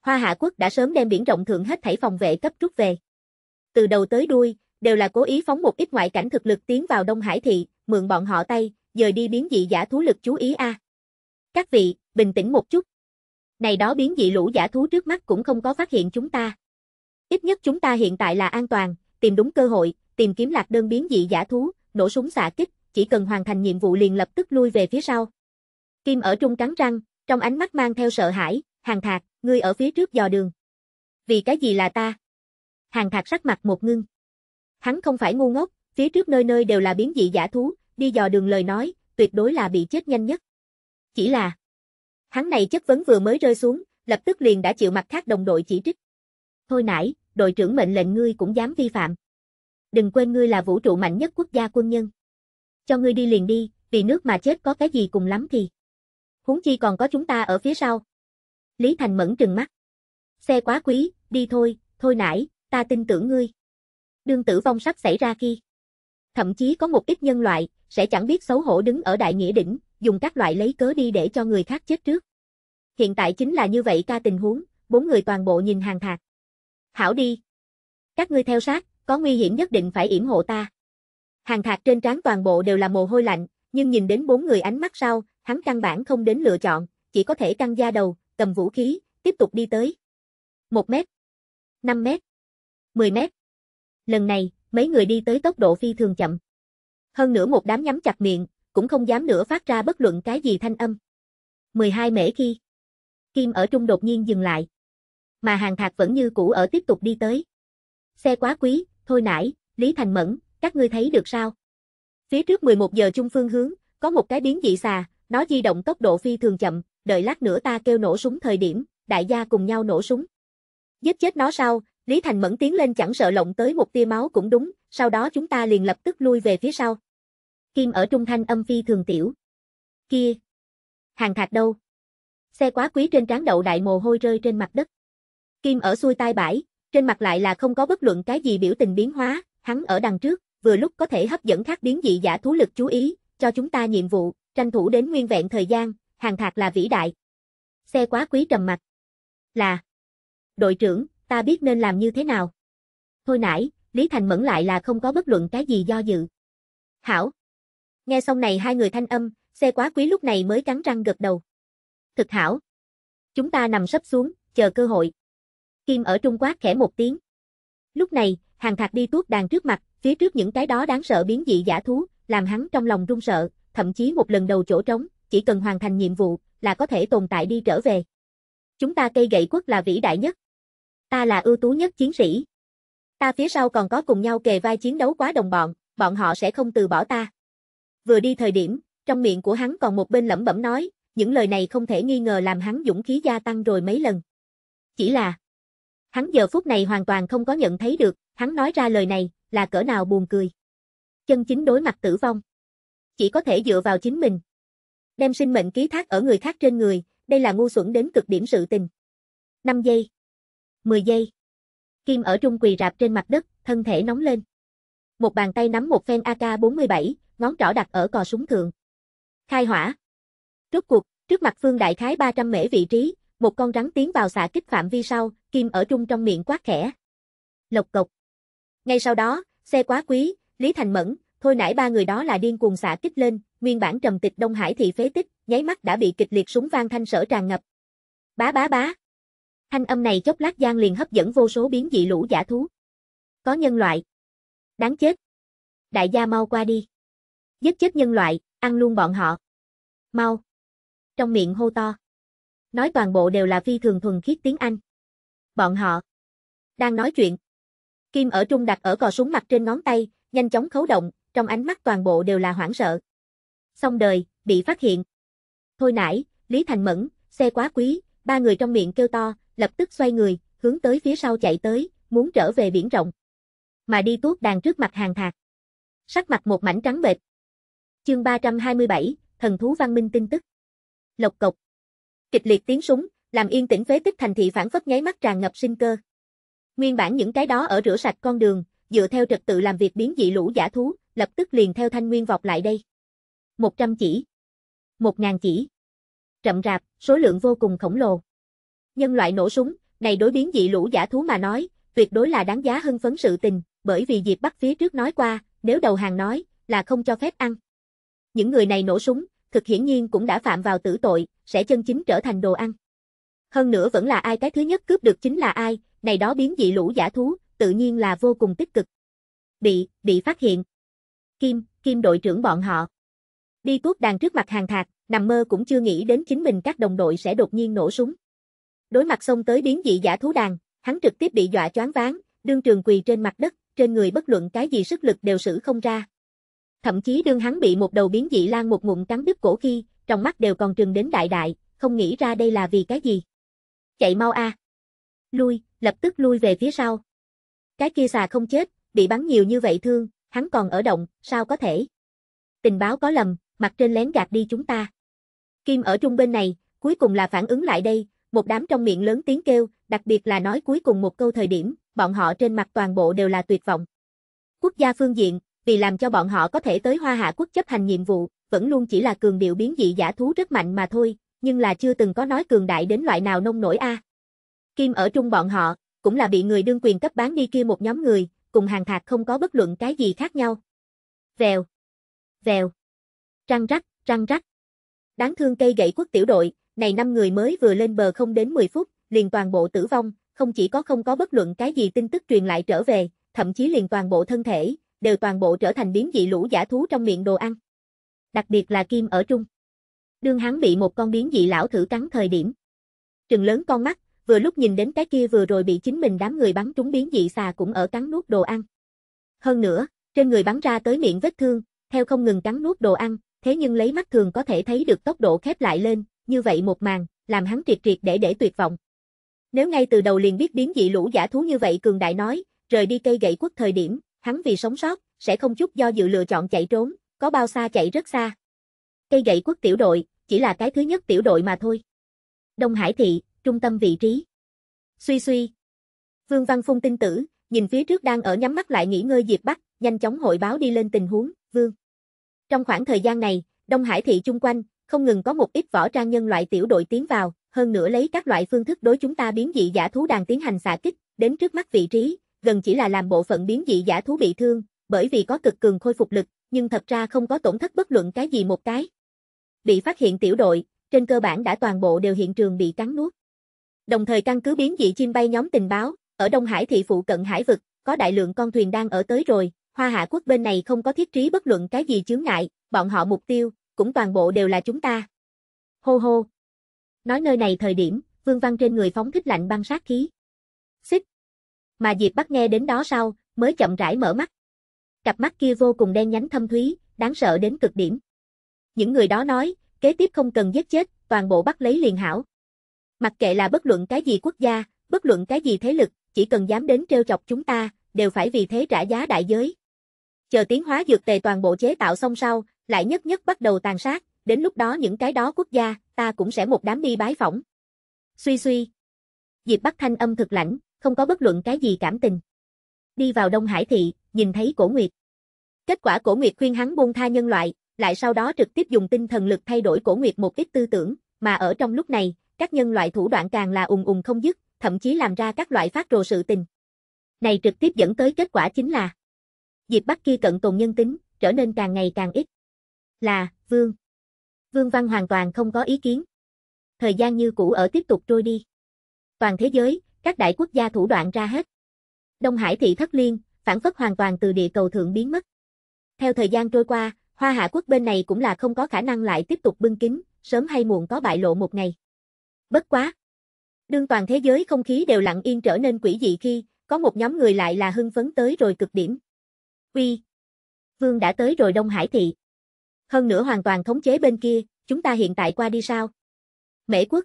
Hoa Hạ quốc đã sớm đem biển rộng thượng hết thảy phòng vệ cấp rút về. Từ đầu tới đuôi, đều là cố ý phóng một ít ngoại cảnh thực lực tiến vào Đông Hải thị, mượn bọn họ tay, dời đi biến dị giả thú lực chú ý a. Các vị, bình tĩnh một chút. Này đó biến dị lũ giả thú trước mắt cũng không có phát hiện chúng ta. Ít nhất chúng ta hiện tại là an toàn, tìm đúng cơ hội, tìm kiếm lạc đơn biến dị giả thú, nổ súng xạ kích, chỉ cần hoàn thành nhiệm vụ liền lập tức lui về phía sau. Kim ở trung cắn răng, trong ánh mắt mang theo sợ hãi, hàng thạc, ngươi ở phía trước dò đường. Vì cái gì là ta? Hàng thạc sắc mặt một ngưng. Hắn không phải ngu ngốc, phía trước nơi nơi đều là biến dị giả thú, đi dò đường lời nói, tuyệt đối là bị chết nhanh nhất. Chỉ là, hắn này chất vấn vừa mới rơi xuống, lập tức liền đã chịu mặt khác đồng đội chỉ trích. Thôi nãy, đội trưởng mệnh lệnh ngươi cũng dám vi phạm. Đừng quên ngươi là vũ trụ mạnh nhất quốc gia quân nhân. Cho ngươi đi liền đi, vì nước mà chết có cái gì cùng lắm thì. Huống chi còn có chúng ta ở phía sau. Lý Thành mẫn trừng mắt. Xe quá quý, đi thôi, thôi nãy, ta tin tưởng ngươi. Đương tử vong sắp xảy ra khi. Thậm chí có một ít nhân loại, sẽ chẳng biết xấu hổ đứng ở đại nghĩa đỉnh, dùng các loại lấy cớ đi để cho người khác chết trước. Hiện tại chính là như vậy ca tình huống, bốn người toàn bộ nhìn hàng thạc. Hảo đi. Các ngươi theo sát, có nguy hiểm nhất định phải yểm hộ ta. Hàng thạc trên trán toàn bộ đều là mồ hôi lạnh, nhưng nhìn đến bốn người ánh mắt sau, hắn căn bản không đến lựa chọn, chỉ có thể căng da đầu, cầm vũ khí, tiếp tục đi tới. Một mét, năm mét, mười mét. Lần này, mấy người đi tới tốc độ phi thường chậm. Hơn nữa một đám nhắm chặt miệng, cũng không dám nữa phát ra bất luận cái gì thanh âm. 12 mễ khi. Kim ở trung đột nhiên dừng lại mà hàng thạc vẫn như cũ ở tiếp tục đi tới. Xe quá quý, thôi nãy, Lý Thành Mẫn, các ngươi thấy được sao? Phía trước 11 giờ trung phương hướng, có một cái biến dị xà, nó di động tốc độ phi thường chậm, đợi lát nữa ta kêu nổ súng thời điểm, đại gia cùng nhau nổ súng. Giết chết nó sau, Lý Thành Mẫn tiến lên chẳng sợ lộng tới một tia máu cũng đúng, sau đó chúng ta liền lập tức lui về phía sau. Kim ở trung thanh âm phi thường tiểu. Kia! Hàng thạc đâu? Xe quá quý trên trán đậu đại mồ hôi rơi trên mặt đất. Kim ở xuôi tai bãi, trên mặt lại là không có bất luận cái gì biểu tình biến hóa, hắn ở đằng trước, vừa lúc có thể hấp dẫn khác biến dị giả thú lực chú ý, cho chúng ta nhiệm vụ, tranh thủ đến nguyên vẹn thời gian, hàng thạc là vĩ đại. Xe quá quý trầm mặt. Là. Đội trưởng, ta biết nên làm như thế nào. Thôi nãy, Lý Thành Mẫn lại là không có bất luận cái gì do dự. Hảo. Nghe xong này hai người thanh âm, xe quá quý lúc này mới cắn răng gật đầu. Thực hảo. Chúng ta nằm sấp xuống, chờ cơ hội. Kim ở trung quát khẽ một tiếng. Lúc này, hàng thạc đi tuốt đàn trước mặt, phía trước những cái đó đáng sợ biến dị giả thú, làm hắn trong lòng run sợ, thậm chí một lần đầu chỗ trống, chỉ cần hoàn thành nhiệm vụ, là có thể tồn tại đi trở về. Chúng ta cây gậy quốc là vĩ đại nhất. Ta là ưu tú nhất chiến sĩ. Ta phía sau còn có cùng nhau kề vai chiến đấu quá đồng bọn, bọn họ sẽ không từ bỏ ta. Vừa đi thời điểm, trong miệng của hắn còn một bên lẩm bẩm nói, những lời này không thể nghi ngờ làm hắn dũng khí gia tăng rồi mấy lần. Chỉ là hắn giờ phút này hoàn toàn không có nhận thấy được, hắn nói ra lời này, là cỡ nào buồn cười. Chân chính đối mặt tử vong. Chỉ có thể dựa vào chính mình. Đem sinh mệnh ký thác ở người khác trên người, đây là ngu xuẩn đến cực điểm sự tình. 5 giây. 10 giây. Kim ở trung quỳ rạp trên mặt đất, thân thể nóng lên. Một bàn tay nắm một phen AK-47, ngón trỏ đặt ở cò súng thượng. Khai hỏa. Rốt cuộc, trước mặt Phương Đại Khái 300 mễ vị trí, một con rắn tiến vào xạ kích phạm vi sau, Kim ở trung trong miệng quát khẽ. Lộc cộc. Ngay sau đó, xe quá quý, Lý Thành Mẫn, thôi nãy ba người đó là điên cuồng xả kích lên, nguyên bản trầm tịch Đông Hải thị phế tích, nháy mắt đã bị kịch liệt súng vang thanh sở tràn ngập. Bá bá bá. Thanh âm này chốc lát gian liền hấp dẫn vô số biến dị lũ giả thú. Có nhân loại. Đáng chết. Đại gia mau qua đi. Giết chết nhân loại, ăn luôn bọn họ. Mau. Trong miệng hô to. Nói toàn bộ đều là phi thường thuần khiết tiếng Anh bọn họ đang nói chuyện. Kim ở trung đặt ở cò súng mặt trên ngón tay, nhanh chóng khấu động, trong ánh mắt toàn bộ đều là hoảng sợ. Xong đời, bị phát hiện. Thôi nãy, Lý Thành Mẫn, xe quá quý, ba người trong miệng kêu to, lập tức xoay người, hướng tới phía sau chạy tới, muốn trở về biển rộng. Mà đi tuốt đàn trước mặt hàng thạc. Sắc mặt một mảnh trắng bệch. Chương 327, thần thú văn minh tin tức. Lộc cộc. Kịch liệt tiếng súng, làm yên tĩnh phế tích thành thị phản phất nháy mắt tràn ngập sinh cơ. Nguyên bản những cái đó ở rửa sạch con đường, dựa theo trật tự làm việc biến dị lũ giả thú, lập tức liền theo thanh nguyên vọt lại đây. 100 chỉ, 1000 chỉ, rậm rạp, số lượng vô cùng khổng lồ. Nhân loại nổ súng, này đối biến dị lũ giả thú mà nói, tuyệt đối là đáng giá hưng phấn sự tình, bởi vì Diệp Bắc phía trước nói qua, nếu đầu hàng nói, là không cho phép ăn. Những người này nổ súng, thực hiển nhiên cũng đã phạm vào tử tội, sẽ chân chính trở thành đồ ăn. Hơn nữa vẫn là ai cái thứ nhất cướp được chính là ai, này đó biến dị lũ giả thú, tự nhiên là vô cùng tích cực. Bị, bị phát hiện. Kim, Kim đội trưởng bọn họ. Đi tuốt đàn trước mặt hàng thạc, nằm mơ cũng chưa nghĩ đến chính mình các đồng đội sẽ đột nhiên nổ súng. Đối mặt xông tới biến dị giả thú đàn, hắn trực tiếp bị dọa choáng váng, đương trường quỳ trên mặt đất, trên người bất luận cái gì sức lực đều xử không ra. Thậm chí đương hắn bị một đầu biến dị lan một ngụm cắn đứt cổ khi, trong mắt đều còn trừng đến đại đại, không nghĩ ra đây là vì cái gì chạy mau a. Lui, lập tức lui về phía sau. Cái kia xà không chết, bị bắn nhiều như vậy thương, hắn còn ở động, sao có thể? Tình báo có lầm, mặt trên lén gạt đi chúng ta. Kim ở trung bên này, cuối cùng là phản ứng lại đây, một đám trong miệng lớn tiếng kêu, đặc biệt là nói cuối cùng một câu thời điểm, bọn họ trên mặt toàn bộ đều là tuyệt vọng. Quốc gia phương diện, vì làm cho bọn họ có thể tới Hoa Hạ quốc chấp hành nhiệm vụ, vẫn luôn chỉ là cường điệu biến dị giả thú rất mạnh mà thôi, nhưng là chưa từng có nói cường đại đến loại nào nông nổi a. À. Kim ở trung bọn họ, cũng là bị người đương quyền cấp bán đi kia một nhóm người, cùng hàng thạc không có bất luận cái gì khác nhau. Vèo, vèo, răng rắc, răng rắc. Đáng thương cây gậy quốc tiểu đội, này năm người mới vừa lên bờ không đến 10 phút, liền toàn bộ tử vong, không chỉ có không có bất luận cái gì tin tức truyền lại trở về, thậm chí liền toàn bộ thân thể, đều toàn bộ trở thành biến dị lũ giả thú trong miệng đồ ăn. Đặc biệt là kim ở trung đương hắn bị một con biến dị lão thử cắn thời điểm. Trừng lớn con mắt, vừa lúc nhìn đến cái kia vừa rồi bị chính mình đám người bắn trúng biến dị xà cũng ở cắn nuốt đồ ăn. Hơn nữa, trên người bắn ra tới miệng vết thương, theo không ngừng cắn nuốt đồ ăn, thế nhưng lấy mắt thường có thể thấy được tốc độ khép lại lên, như vậy một màn, làm hắn triệt triệt để để tuyệt vọng. Nếu ngay từ đầu liền biết biến dị lũ giả thú như vậy cường đại nói, rời đi cây gậy quất thời điểm, hắn vì sống sót, sẽ không chút do dự lựa chọn chạy trốn, có bao xa chạy rất xa. Cây gậy quốc tiểu đội, chỉ là cái thứ nhất tiểu đội mà thôi. Đông Hải thị, trung tâm vị trí. Suy suy. Vương Văn Phung tin tử, nhìn phía trước đang ở nhắm mắt lại nghỉ ngơi Diệp Bắc, nhanh chóng hội báo đi lên tình huống, Vương. Trong khoảng thời gian này, Đông Hải thị chung quanh, không ngừng có một ít võ trang nhân loại tiểu đội tiến vào, hơn nữa lấy các loại phương thức đối chúng ta biến dị giả thú đang tiến hành xạ kích, đến trước mắt vị trí, gần chỉ là làm bộ phận biến dị giả thú bị thương, bởi vì có cực cường khôi phục lực, nhưng thật ra không có tổn thất bất luận cái gì một cái bị phát hiện tiểu đội, trên cơ bản đã toàn bộ đều hiện trường bị cắn nuốt. Đồng thời căn cứ biến dị chim bay nhóm tình báo, ở Đông Hải thị phụ cận hải vực, có đại lượng con thuyền đang ở tới rồi, Hoa Hạ quốc bên này không có thiết trí bất luận cái gì chướng ngại, bọn họ mục tiêu, cũng toàn bộ đều là chúng ta. Hô hô. Nói nơi này thời điểm, Vương Văn trên người phóng thích lạnh băng sát khí. Xích. Mà Diệp Bắc nghe đến đó sau, mới chậm rãi mở mắt. Cặp mắt kia vô cùng đen nhánh thâm thúy, đáng sợ đến cực điểm. Những người đó nói, kế tiếp không cần giết chết, toàn bộ bắt lấy liền hảo. Mặc kệ là bất luận cái gì quốc gia, bất luận cái gì thế lực, chỉ cần dám đến trêu chọc chúng ta, đều phải vì thế trả giá đại giới. Chờ tiến hóa dược tề toàn bộ chế tạo xong sau, lại nhất nhất bắt đầu tàn sát, đến lúc đó những cái đó quốc gia, ta cũng sẽ một đám đi bái phỏng. Suy suy. Diệp Bắc Thanh âm thực lãnh, không có bất luận cái gì cảm tình. Đi vào Đông Hải thị, nhìn thấy Cổ Nguyệt. Kết quả Cổ Nguyệt khuyên hắn buông tha nhân loại, lại sau đó trực tiếp dùng tinh thần lực thay đổi cổ nguyệt một ít tư tưởng, mà ở trong lúc này, các nhân loại thủ đoạn càng là ùng ùng không dứt, thậm chí làm ra các loại phát rồ sự tình. Này trực tiếp dẫn tới kết quả chính là Diệp Bắc kia cận tồn nhân tính, trở nên càng ngày càng ít. Là, Vương. Vương Văn hoàn toàn không có ý kiến. Thời gian như cũ ở tiếp tục trôi đi. Toàn thế giới, các đại quốc gia thủ đoạn ra hết. Đông Hải thị thất liên, phản phất hoàn toàn từ địa cầu thượng biến mất. Theo thời gian trôi qua, Hoa Hạ quốc bên này cũng là không có khả năng lại tiếp tục bưng kính, sớm hay muộn có bại lộ một ngày. Bất quá. Đương toàn thế giới không khí đều lặng yên trở nên quỷ dị khi, có một nhóm người lại là hưng phấn tới rồi cực điểm. quy Vương đã tới rồi Đông Hải thị. Hơn nữa hoàn toàn thống chế bên kia, chúng ta hiện tại qua đi sao? Mễ quốc.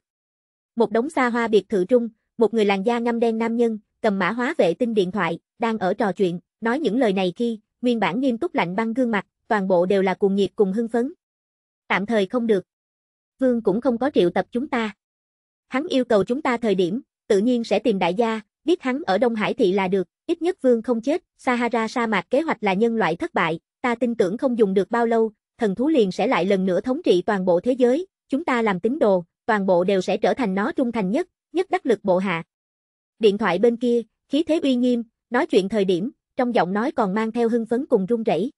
Một đống xa hoa biệt thự trung, một người làn da ngăm đen nam nhân, cầm mã hóa vệ tinh điện thoại, đang ở trò chuyện, nói những lời này khi, nguyên bản nghiêm túc lạnh băng gương mặt, toàn bộ đều là cuồng nhiệt cùng hưng phấn. Tạm thời không được. Vương cũng không có triệu tập chúng ta. Hắn yêu cầu chúng ta thời điểm, tự nhiên sẽ tìm đại gia, biết hắn ở Đông Hải thị là được, ít nhất Vương không chết, Sahara sa mạc kế hoạch là nhân loại thất bại, ta tin tưởng không dùng được bao lâu, thần thú liền sẽ lại lần nữa thống trị toàn bộ thế giới, chúng ta làm tín đồ, toàn bộ đều sẽ trở thành nó trung thành nhất, nhất đắc lực bộ hạ. Điện thoại bên kia, khí thế uy nghiêm, nói chuyện thời điểm, trong giọng nói còn mang theo hưng phấn cùng run rẩy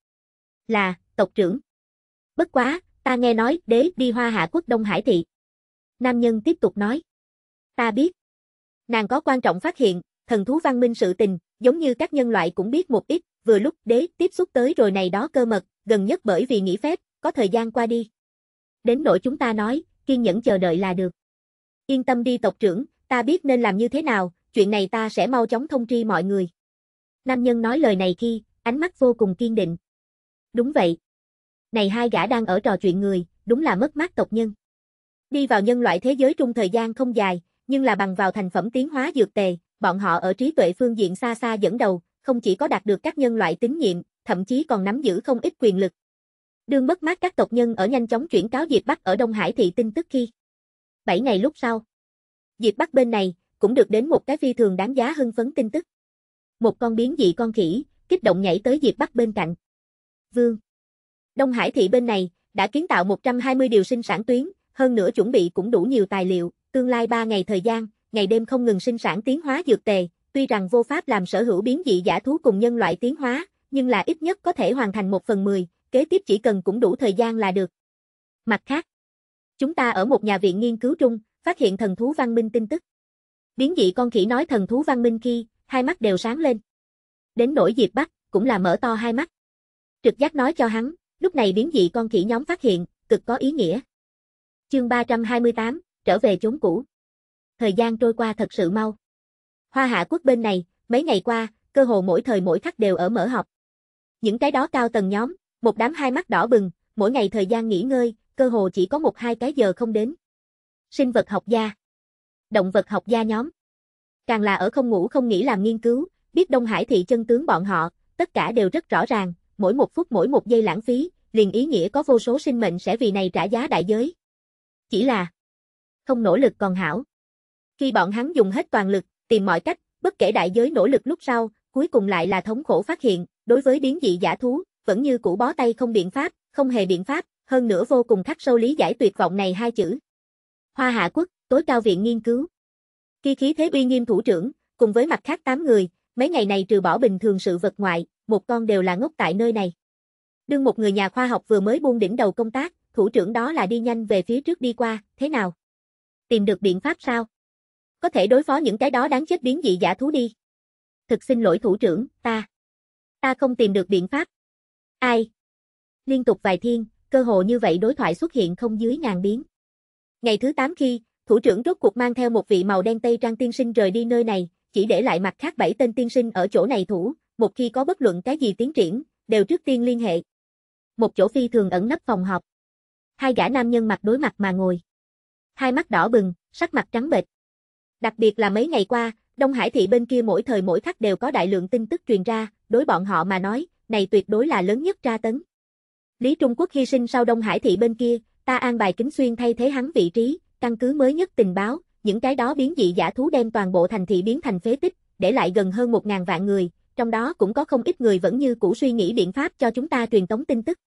là tộc trưởng. Bất quá, ta nghe nói đế đi hoa hạ quốc Đông Hải thị. Nam nhân tiếp tục nói. Ta biết. Nàng có quan trọng phát hiện, thần thú văn minh sự tình, giống như các nhân loại cũng biết một ít, vừa lúc đế tiếp xúc tới rồi này đó cơ mật, gần nhất bởi vì nghỉ phép, có thời gian qua đi. Đến nỗi chúng ta nói, kiên nhẫn chờ đợi là được. Yên tâm đi tộc trưởng, ta biết nên làm như thế nào, chuyện này ta sẽ mau chóng thông tri mọi người. Nam nhân nói lời này khi, ánh mắt vô cùng kiên định. Đúng vậy. Này hai gã đang ở trò chuyện người, đúng là mất mát tộc nhân. Đi vào nhân loại thế giới trung thời gian không dài, nhưng là bằng vào thành phẩm tiến hóa dược tề, bọn họ ở trí tuệ phương diện xa xa dẫn đầu, không chỉ có đạt được các nhân loại tín nhiệm, thậm chí còn nắm giữ không ít quyền lực. Đương mất mát các tộc nhân ở nhanh chóng chuyển cáo Diệp Bắc ở Đông Hải thị tin tức khi. Bảy ngày lúc sau, Diệp Bắc bên này cũng được đến một cái phi thường đáng giá hưng phấn tin tức. Một con biến dị con khỉ, kích động nhảy tới Diệp Bắc bên cạnh. Vương. Đông Hải thị bên này, đã kiến tạo 120 điều sinh sản tuyến, hơn nữa chuẩn bị cũng đủ nhiều tài liệu, tương lai 3 ngày thời gian, ngày đêm không ngừng sinh sản tiến hóa dược tề, tuy rằng vô pháp làm sở hữu biến dị giả thú cùng nhân loại tiến hóa, nhưng là ít nhất có thể hoàn thành 1 phần 10, kế tiếp chỉ cần cũng đủ thời gian là được. Mặt khác, chúng ta ở một nhà viện nghiên cứu trung, phát hiện thần thú văn minh tin tức. Biến dị con khỉ nói thần thú văn minh khi, hai mắt đều sáng lên. Đến nỗi dịp bắt cũng là mở to hai mắt. Trực giác nói cho hắn, lúc này biến dị con khỉ nhóm phát hiện, cực có ý nghĩa. Chương 328, trở về chốn cũ. Thời gian trôi qua thật sự mau. Hoa Hạ quốc bên này, mấy ngày qua, cơ hồ mỗi thời mỗi khắc đều ở mở họp. Những cái đó cao tầng nhóm, một đám hai mắt đỏ bừng, mỗi ngày thời gian nghỉ ngơi, cơ hồ chỉ có một hai cái giờ không đến. Sinh vật học gia, động vật học gia nhóm, càng là ở không ngủ không nghỉ làm nghiên cứu, biết Đông Hải thị chân tướng bọn họ, tất cả đều rất rõ ràng, mỗi một phút mỗi một giây lãng phí, liền ý nghĩa có vô số sinh mệnh sẽ vì này trả giá đại giới. Chỉ là không nỗ lực còn hảo. Khi bọn hắn dùng hết toàn lực, tìm mọi cách, bất kể đại giới nỗ lực lúc sau, cuối cùng lại là thống khổ phát hiện, đối với biến dị giả thú, vẫn như cũ bó tay không biện pháp, không hề biện pháp, hơn nữa vô cùng khắc sâu lý giải tuyệt vọng này hai chữ. Hoa Hạ Quốc, tối cao viện nghiên cứu. Khi khí thế uy nghiêm thủ trưởng, cùng với mặt khác 8 người, mấy ngày này trừ bỏ bình thường sự vật ngoại, một con đều là ngốc tại nơi này. Đương một người nhà khoa học vừa mới buông đỉnh đầu công tác, thủ trưởng đó là đi nhanh về phía trước đi qua, thế nào? Tìm được biện pháp sao? Có thể đối phó những cái đó đáng chết biến dị giả thú đi. Thực xin lỗi thủ trưởng, ta. Ta không tìm được biện pháp. Ai? Liên tục vài thiên, cơ hồ như vậy đối thoại xuất hiện không dưới ngàn biến. Ngày thứ 8 khi, thủ trưởng rốt cuộc mang theo một vị màu đen tây trang tiên sinh rời đi nơi này, chỉ để lại mặt khác bảy tên tiên sinh ở chỗ này thủ, một khi có bất luận cái gì tiến triển, đều trước tiên liên hệ. Một chỗ phi thường ẩn nấp phòng họp. Hai gã nam nhân mặt đối mặt mà ngồi. Hai mắt đỏ bừng, sắc mặt trắng bệch. Đặc biệt là mấy ngày qua, Đông Hải thị bên kia mỗi thời mỗi khắc đều có đại lượng tin tức truyền ra, đối bọn họ mà nói, này tuyệt đối là lớn nhất tra tấn. Lý Trung Quốc hy sinh sau Đông Hải thị bên kia, ta an bài kính xuyên thay thế hắn vị trí, căn cứ mới nhất tình báo, những cái đó biến dị giả thú đem toàn bộ thành thị biến thành phế tích, để lại gần hơn 1.000 vạn người, trong đó cũng có không ít người vẫn như cũ suy nghĩ biện pháp cho chúng ta truyền tống tin tức.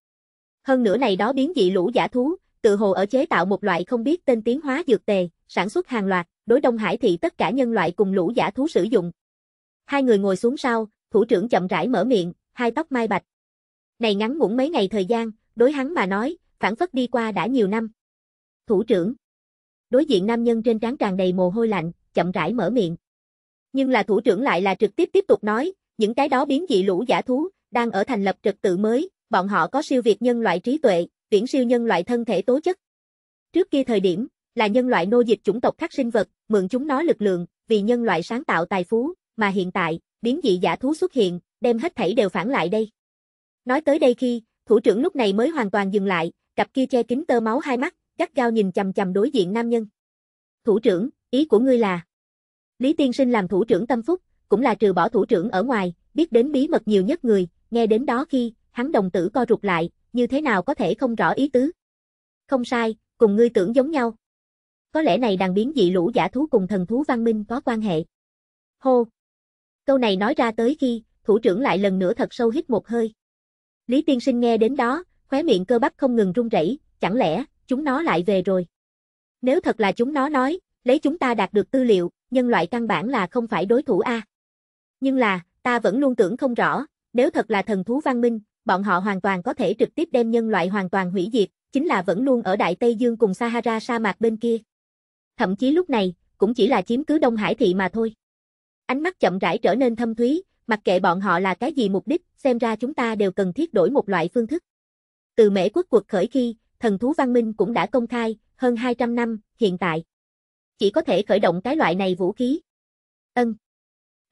Hơn nữa này đó biến dị lũ giả thú, tự hồ ở chế tạo một loại không biết tên tiến hóa dược tề, sản xuất hàng loạt, đối Đông Hải thị tất cả nhân loại cùng lũ giả thú sử dụng. Hai người ngồi xuống sau, thủ trưởng chậm rãi mở miệng, hai tóc mai bạch. Này ngắn ngủn mấy ngày thời gian, đối hắn mà nói, phản phất đi qua đã nhiều năm. Thủ trưởng. Đối diện nam nhân trên trán tràn đầy mồ hôi lạnh, chậm rãi mở miệng. Nhưng là thủ trưởng lại là trực tiếp tiếp tục nói, những cái đó biến dị lũ giả thú, đang ở thành lập trật tự mới, bọn họ có siêu việt nhân loại trí tuệ, viễn siêu nhân loại thân thể tố chất. Trước kia thời điểm, là nhân loại nô dịch chủng tộc khác sinh vật, mượn chúng nó lực lượng, vì nhân loại sáng tạo tài phú, mà hiện tại, biến dị giả thú xuất hiện, đem hết thảy đều phản lại đây. Nói tới đây khi, thủ trưởng lúc này mới hoàn toàn dừng lại, cặp kia che kín tơ máu hai mắt, gắt gao nhìn chằm chằm đối diện nam nhân. Thủ trưởng, ý của ngươi là? Lý Tiên Sinh làm thủ trưởng tâm phúc, cũng là trừ bỏ thủ trưởng ở ngoài, biết đến bí mật nhiều nhất người, nghe đến đó khi, hắn đồng tử co rụt lại, như thế nào có thể không rõ ý tứ. Không sai, cùng ngươi tưởng giống nhau. Có lẽ này đàn biến dị lũ giả thú cùng thần thú văn minh có quan hệ. Hô! Câu này nói ra tới khi, thủ trưởng lại lần nữa thật sâu hít một hơi. Lý tiên sinh nghe đến đó, khóe miệng cơ bắp không ngừng run rẩy, chẳng lẽ, chúng nó lại về rồi. Nếu thật là chúng nó nói, lấy chúng ta đạt được tư liệu, nhân loại căn bản là không phải đối thủ A. Nhưng là, ta vẫn luôn tưởng không rõ, nếu thật là thần thú văn minh, bọn họ hoàn toàn có thể trực tiếp đem nhân loại hoàn toàn hủy diệt, chính là vẫn luôn ở Đại Tây Dương cùng Sahara sa mạc bên kia. Thậm chí lúc này, cũng chỉ là chiếm cứ Đông Hải thị mà thôi. Ánh mắt chậm rãi trở nên thâm thúy, mặc kệ bọn họ là cái gì mục đích, xem ra chúng ta đều cần thiết đổi một loại phương thức. Từ mễ quốc cuộc khởi khi, thần thú văn minh cũng đã công khai, hơn 200 năm, hiện tại. Chỉ có thể khởi động cái loại này vũ khí. Ân,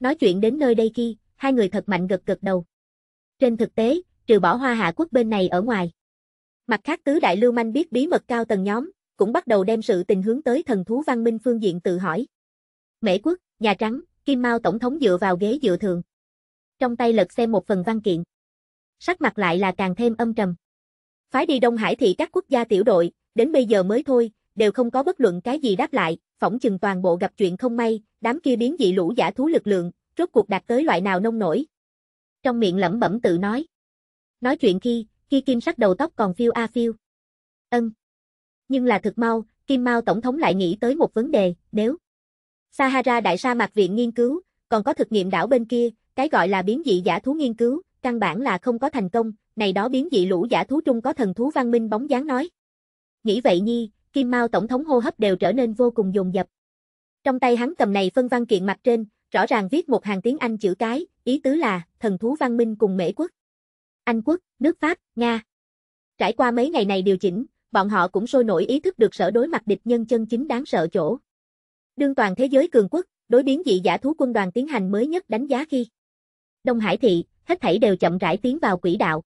Nói chuyện đến nơi đây kia, hai người thật mạnh gật gật đầu. Trên thực tế, trừ bỏ hoa hạ quốc bên này ở ngoài. Mặt khác tứ đại lưu manh biết bí mật cao tầng nhóm, cũng bắt đầu đem sự tình hướng tới thần thú văn minh phương diện tự hỏi. Mễ quốc, Nhà Trắng, Kim Mao Tổng thống dựa vào ghế dựa thường. Trong tay lật xem một phần văn kiện. Sắc mặt lại là càng thêm âm trầm. Phái đi Đông Hải thị các quốc gia tiểu đội, đến bây giờ mới thôi, đều không có bất luận cái gì đáp lại, phỏng chừng toàn bộ gặp chuyện không may, đám kia biến dị lũ giả thú lực lượng, rốt cuộc đạt tới loại nào nông nổi. Trong miệng lẩm bẩm tự nói. Nói chuyện khi, khi kim sắc đầu tóc còn phiêu a phiêu. Ân. Nhưng là thực mau, Kim mau Tổng thống lại nghĩ tới một vấn đề, nếu Sahara Đại Sa Mạc Viện nghiên cứu, còn có thực nghiệm đảo bên kia, cái gọi là biến dị giả thú nghiên cứu, căn bản là không có thành công, này đó biến dị lũ giả thú trung có thần thú văn minh bóng dáng nói. Nghĩ vậy nhi, Kim mau Tổng thống hô hấp đều trở nên vô cùng dồn dập. Trong tay hắn cầm này phân văn kiện mặt trên, rõ ràng viết một hàng tiếng Anh chữ cái, ý tứ là, thần thú văn minh cùng Mễ quốc. Anh quốc, nước Pháp, Nga. Trải qua mấy ngày này điều chỉnh, bọn họ cũng sôi nổi ý thức được sở đối mặt địch nhân chân chính đáng sợ chỗ. Đương toàn thế giới cường quốc, đối biến dị giả thú quân đoàn tiến hành mới nhất đánh giá khi. Đông Hải thị, hết thảy đều chậm rãi tiến vào quỹ đạo.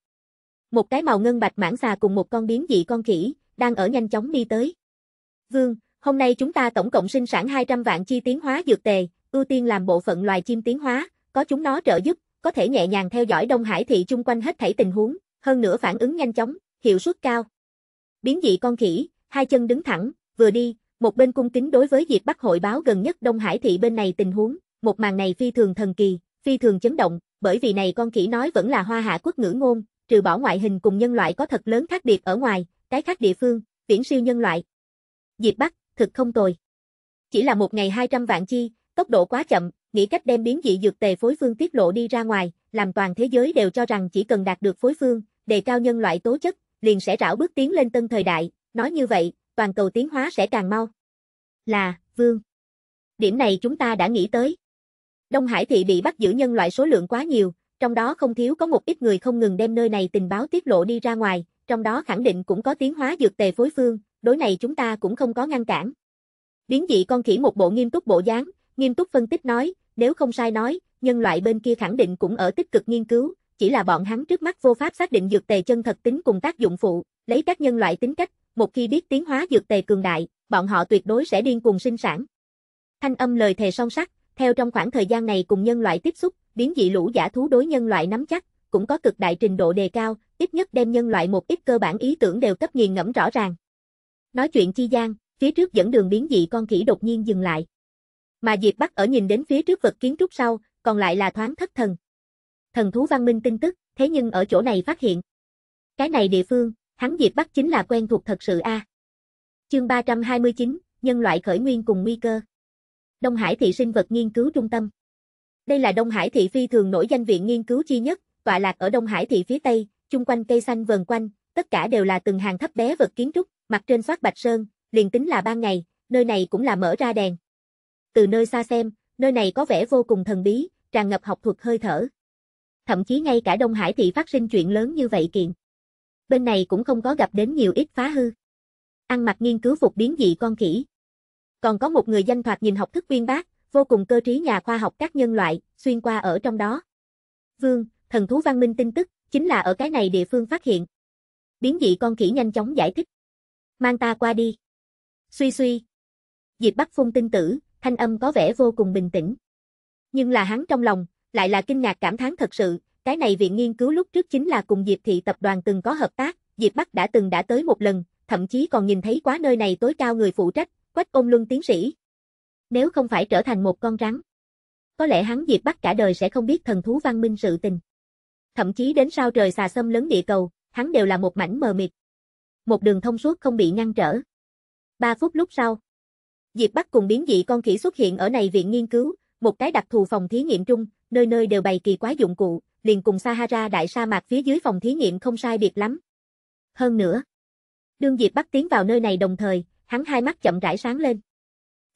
Một cái màu ngân bạch mãng xà cùng một con biến dị con khỉ, đang ở nhanh chóng đi tới. Vương, Hôm nay chúng ta tổng cộng sinh sản 200 vạn chi tiến hóa dược tề, ưu tiên làm bộ phận loài chim tiến hóa, có chúng nó trợ giúp, có thể nhẹ nhàng theo dõi Đông Hải thị chung quanh hết thảy tình huống, hơn nữa phản ứng nhanh chóng, hiệu suất cao. Biến dị con khỉ, hai chân đứng thẳng, vừa đi, một bên cung kính đối với Diệp Bắc hội báo gần nhất Đông Hải thị bên này tình huống, một màn này phi thường thần kỳ, phi thường chấn động, bởi vì này con khỉ nói vẫn là hoa hạ quốc ngữ ngôn, trừ bỏ ngoại hình cùng nhân loại có thật lớn khác biệt ở ngoài, cái khác địa phương, viễn siêu nhân loại. Diệp Bắc, thực không tồi. Chỉ là một ngày 200 vạn chi, tốc độ quá chậm, nghĩ cách đem biến dị dược tề phối phương tiết lộ đi ra ngoài, làm toàn thế giới đều cho rằng chỉ cần đạt được phối phương, đề cao nhân loại tố chất, liền sẽ rảo bước tiến lên tân thời đại, nói như vậy, toàn cầu tiến hóa sẽ càng mau. Là, Vương. Điểm này chúng ta đã nghĩ tới. Đông Hải thị bị bắt giữ nhân loại số lượng quá nhiều, trong đó không thiếu có một ít người không ngừng đem nơi này tình báo tiết lộ đi ra ngoài, trong đó khẳng định cũng có tiến hóa dược tề phối phương, đối này chúng ta cũng không có ngăn cản. Biến dị con khỉ một bộ nghiêm túc bộ dáng, nghiêm túc phân tích nói, nếu không sai nói, nhân loại bên kia khẳng định cũng ở tích cực nghiên cứu, chỉ là bọn hắn trước mắt vô pháp xác định dược tề chân thật tính cùng tác dụng phụ, lấy các nhân loại tính cách, một khi biết tiến hóa dược tề cường đại, bọn họ tuyệt đối sẽ điên cuồng sinh sản. Thanh âm lời thề son sắc, theo trong khoảng thời gian này cùng nhân loại tiếp xúc, biến dị lũ giả thú đối nhân loại nắm chắc, cũng có cực đại trình độ đề cao, ít nhất đem nhân loại một ít cơ bản ý tưởng đều cấp nghiền ngẫm rõ ràng. Nói chuyện chi gian, phía trước dẫn đường biến dị con khỉ đột nhiên dừng lại. Mà Diệp Bắc ở nhìn đến phía trước vật kiến trúc sau, còn lại là thoáng thất thần. Thần thú văn minh tin tức, thế nhưng ở chỗ này phát hiện. Cái này địa phương, hắn Diệp Bắc chính là quen thuộc thật sự a. À. Chương 329, nhân loại khởi nguyên cùng nguy cơ. Đông Hải thị sinh vật nghiên cứu trung tâm. Đây là Đông Hải thị phi thường nổi danh viện nghiên cứu chi nhất, tọa lạc ở Đông Hải thị phía tây, chung quanh cây xanh vần quanh, tất cả đều là từng hàng thấp bé vật kiến trúc mặt trên soát bạch sơn, liền tính là ban ngày, nơi này cũng là mở ra đèn. Từ nơi xa xem, nơi này có vẻ vô cùng thần bí, tràn ngập học thuật hơi thở. Thậm chí ngay cả Đông Hải thị phát sinh chuyện lớn như vậy kiện. Bên này cũng không có gặp đến nhiều ít phá hư. Ăn mặc nghiên cứu phục biến dị con khỉ. Còn có một người danh thoạt nhìn học thức uyên bác, vô cùng cơ trí nhà khoa học các nhân loại, xuyên qua ở trong đó. Vương, thần thú văn minh tin tức, chính là ở cái này địa phương phát hiện. Biến dị con khỉ nhanh chóng giải thích. Mang ta qua đi. Suy suy. Diệp Bắc phun tin tử, thanh âm có vẻ vô cùng bình tĩnh. Nhưng là hắn trong lòng, lại là kinh ngạc cảm thán thật sự, cái này viện nghiên cứu lúc trước chính là cùng Diệp Thị Tập đoàn từng có hợp tác, Diệp Bắc đã từng đã tới một lần, thậm chí còn nhìn thấy quá nơi này tối cao người phụ trách, Quách Ôn Luân tiến sĩ. Nếu không phải trở thành một con rắn, có lẽ hắn Diệp Bắc cả đời sẽ không biết thần thú văn minh sự tình. Thậm chí đến sao trời xà xâm lớn địa cầu, hắn đều là một mảnh mờ mịt một đường thông suốt không bị ngăn trở. Ba phút lúc sau, Diệp Bắc cùng biến dị con khỉ xuất hiện ở này viện nghiên cứu, một cái đặc thù phòng thí nghiệm trung, nơi nơi đều bày kỳ quái dụng cụ, liền cùng Sahara đại sa mạc phía dưới phòng thí nghiệm không sai biệt lắm. Hơn nữa, đương Diệp Bắc tiến vào nơi này đồng thời, hắn hai mắt chậm rãi sáng lên.